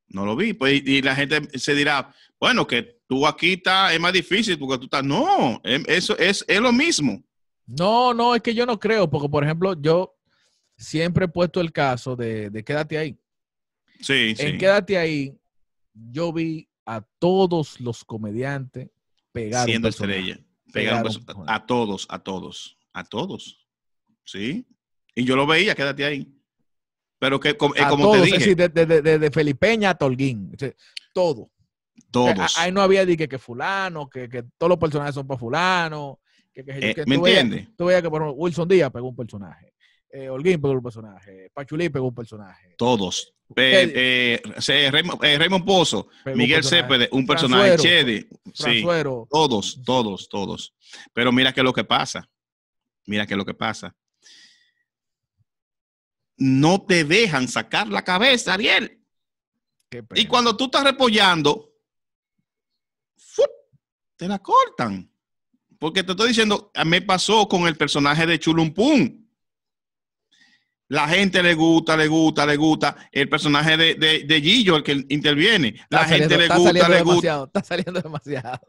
No lo vi. Pues, y la gente se dirá, bueno, que tú aquí está, es más difícil porque tú estás. No, em, eso es, es lo mismo. No, no, es que yo no creo, porque por ejemplo, yo siempre he puesto el caso de, quédate ahí. Sí, en quédate ahí, yo vi a todos los comediantes pegados Siendo a todos, a todos, a todos. ¿Sí? Y yo lo veía, quédate ahí. Pero que, eh, como, te dije. desde Felipeña a Tolguín. Todo. Todos. ahí no había dije que, fulano, que, que, todos los personajes son para fulano. Que, que, eh, que ¿Me entiendes? Tú veías que por Wilson Díaz pegó un personaje eh, Holguín pegó un personaje, Pachulí pegó un personaje. Todos. Eh, eh, eh, Raymond, Pozo, Miguel Cepede, un personaje, Chedi, todos, todos, todos. Pero mira qué es lo que pasa, mira qué es lo que pasa. No te dejan sacar la cabeza, Ariel. Y cuando tú estás repollando, te la cortan. Porque te estoy diciendo, me pasó con el personaje de Chulumpun la gente le gusta, le gusta, le gusta. El personaje de, de, de Gillo, el que interviene. La gente le gusta, le gusta. Está saliendo demasiado.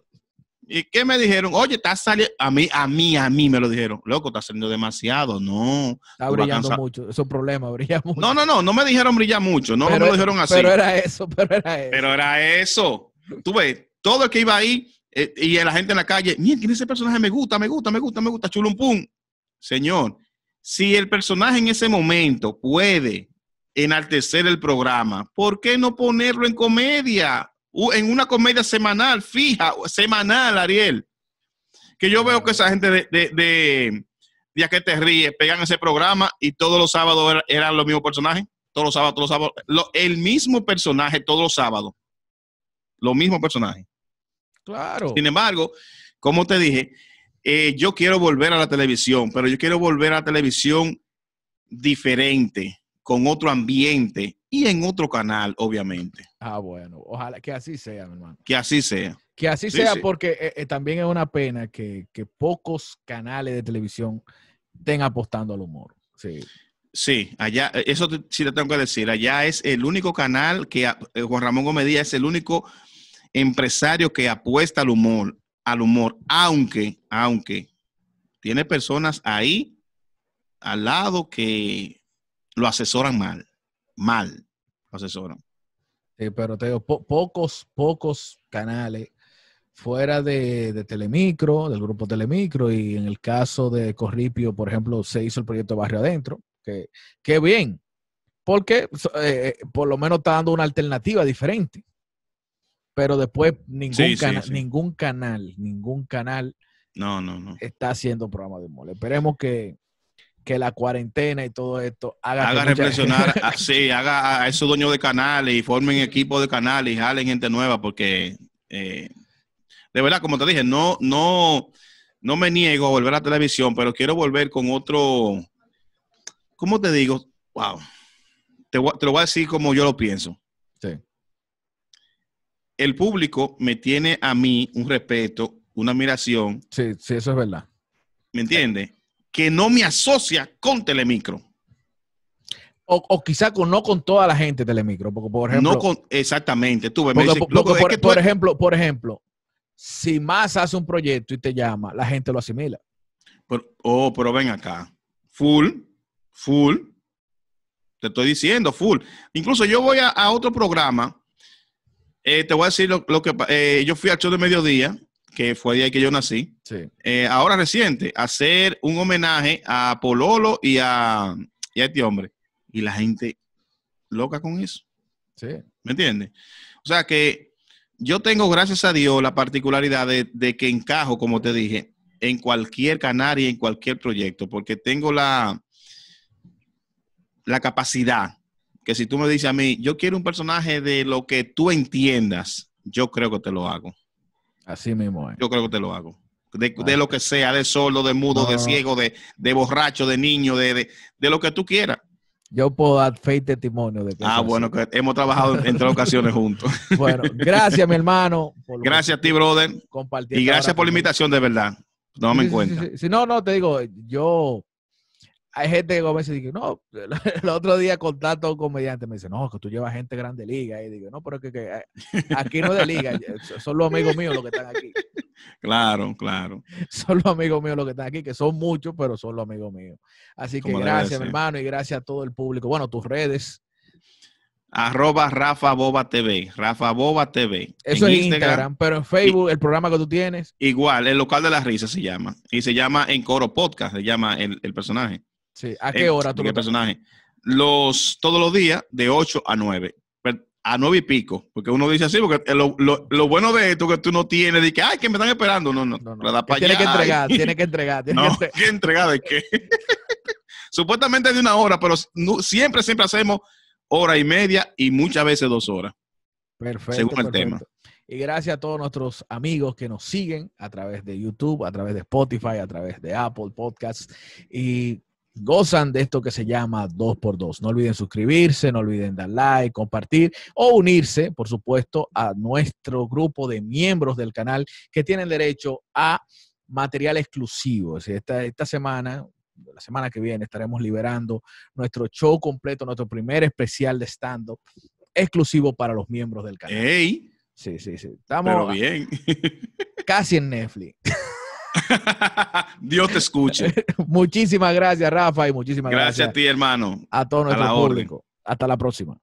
¿Y qué me dijeron? Oye, está saliendo. A mí, a mí, a mí me lo dijeron. Loco, está saliendo demasiado. No. Está brillando mucho. Es un problema, brilla mucho. No, no, no. No me dijeron brilla mucho. No me lo dijeron así. Pero era eso, pero era eso. Pero era eso. Tú ves, todo el que iba ahí eh, y la gente en la calle, miren, ese personaje me gusta, me gusta, me gusta, me gusta, pum. Señor, si el personaje en ese momento puede enaltecer el programa, ¿por qué no ponerlo en comedia? En una comedia semanal, fija, semanal, Ariel. Que yo veo que esa gente de, de, que te ríes, pegan ese programa y todos los sábados eran, los mismos personajes. Todos los sábados, todos los sábados. el mismo personaje todos los sábados. Los mismos personajes. Claro. Sin embargo, como te dije, eh, yo quiero volver a la televisión, pero yo quiero volver a la televisión diferente, con otro ambiente y en otro canal, obviamente. Ah, bueno, ojalá que así sea, mi hermano. Que así sea. Que así sea, porque eh, eh, también es una pena que, pocos canales de televisión estén apostando al humor. Sí. Sí, allá, eso sí te tengo que decir. Allá es el único canal que Juan Ramón Gómez Díaz es el único empresario que apuesta al humor al humor, aunque, aunque tiene personas ahí al lado que lo asesoran mal, mal lo asesoran. pero te digo, pocos, pocos canales fuera de, Telemicro, del grupo Telemicro, y en el caso de Corripio, por ejemplo, se hizo el proyecto Barrio Adentro, que, que bien, porque eh, eh, por lo menos está dando una alternativa diferente pero después ningún, canal, ningún canal no, no, está haciendo programa de mole. Esperemos que, la cuarentena y todo esto haga, haga reflexionar, así, haga a esos dueños de canales y formen equipos de canales y jalen gente nueva, porque eh, de verdad, como te dije, no, no, no me niego a volver a la televisión, pero quiero volver con otro, ¿cómo te digo? Wow. Te, te lo voy a decir como yo lo pienso. Sí el público me tiene a mí un respeto, una admiración. Sí, sí, eso es verdad. ¿Me entiendes? Que no me asocia con Telemicro. O, o quizá con, no con toda la gente de Telemicro, porque por No exactamente, tú me por, que por ejemplo, por ejemplo, si más hace un proyecto y te llama, la gente lo asimila. oh, pero ven acá. Full, full. Te estoy diciendo, full. Incluso yo voy a otro programa eh, te voy a decir lo, que eh, yo fui al show de mediodía, que fue el día que yo nací. Sí. Eh, ahora reciente, hacer un homenaje a Pololo y a, este hombre. Y la gente loca con eso. Sí. ¿Me entiendes? O sea que yo tengo, gracias a Dios, la particularidad de, que encajo, como te dije, en cualquier canal en cualquier proyecto, porque tengo la, la capacidad que si tú me dices a mí, yo quiero un personaje de lo que tú entiendas, yo creo que te lo hago. Así mismo es. Yo creo que te lo hago. De, ah. lo que sea, de sordo, de mudo, de ah. ciego, de, borracho, de niño, de, lo que tú quieras. Yo puedo dar fe y testimonio de que Ah, bueno, que hemos trabajado en tres ocasiones juntos. bueno, gracias, mi hermano. gracias a ti, brother. Y gracias por la invitación, de verdad. No me encuentro. Si no, no, te digo, yo hay gente que a veces dice, no, el otro día contacto a un comediante, me dice, no, que tú llevas gente grande liga. Y digo, no, pero es que eh, aquí no es de liga, son los amigos míos los que están aquí. Claro, claro. Son los amigos míos los que están aquí, que son muchos, pero son los amigos míos. Así que gracias, hermano, y gracias a todo el público. Bueno, tus redes. Arroba Rafa Boba TV, Rafa Boba TV. Eso es Instagram, pero en Facebook, el programa que tú tienes. Igual, el local de la risa se llama. Y se llama En Coro Podcast, se llama el personaje. Sí, ¿a qué eh, hora eh, tú qué personaje? Los, todos los días, de 8 a 9. A 9 y pico. Porque uno dice así, porque eh, lo, lo, lo bueno de esto que tú no tienes, de que, ay, que me están esperando. No, no. no, tiene que entregar, tiene que entregar. Tiene no, que, entregar de qué. Supuestamente de una hora, pero siempre, siempre hacemos hora y media y muchas veces dos horas. Perfecto. Según el tema. Y gracias a todos nuestros amigos que nos siguen a través de YouTube, a través de Spotify, a través de Apple Podcasts. Y gozan de esto que se llama 2x2. No olviden suscribirse, no olviden dar like, compartir o unirse, por supuesto, a nuestro grupo de miembros del canal que tienen derecho a material exclusivo. Esta, esta semana, la semana que viene, estaremos liberando nuestro show completo, nuestro primer especial de stand-up exclusivo para los miembros del canal. ¡Ey! Sí, sí, sí. Estamos bien. casi en Netflix. Dios te escuche. muchísimas gracias, Rafa, y muchísimas gracias. a ti, hermano. A todo nuestro público. Hasta la próxima.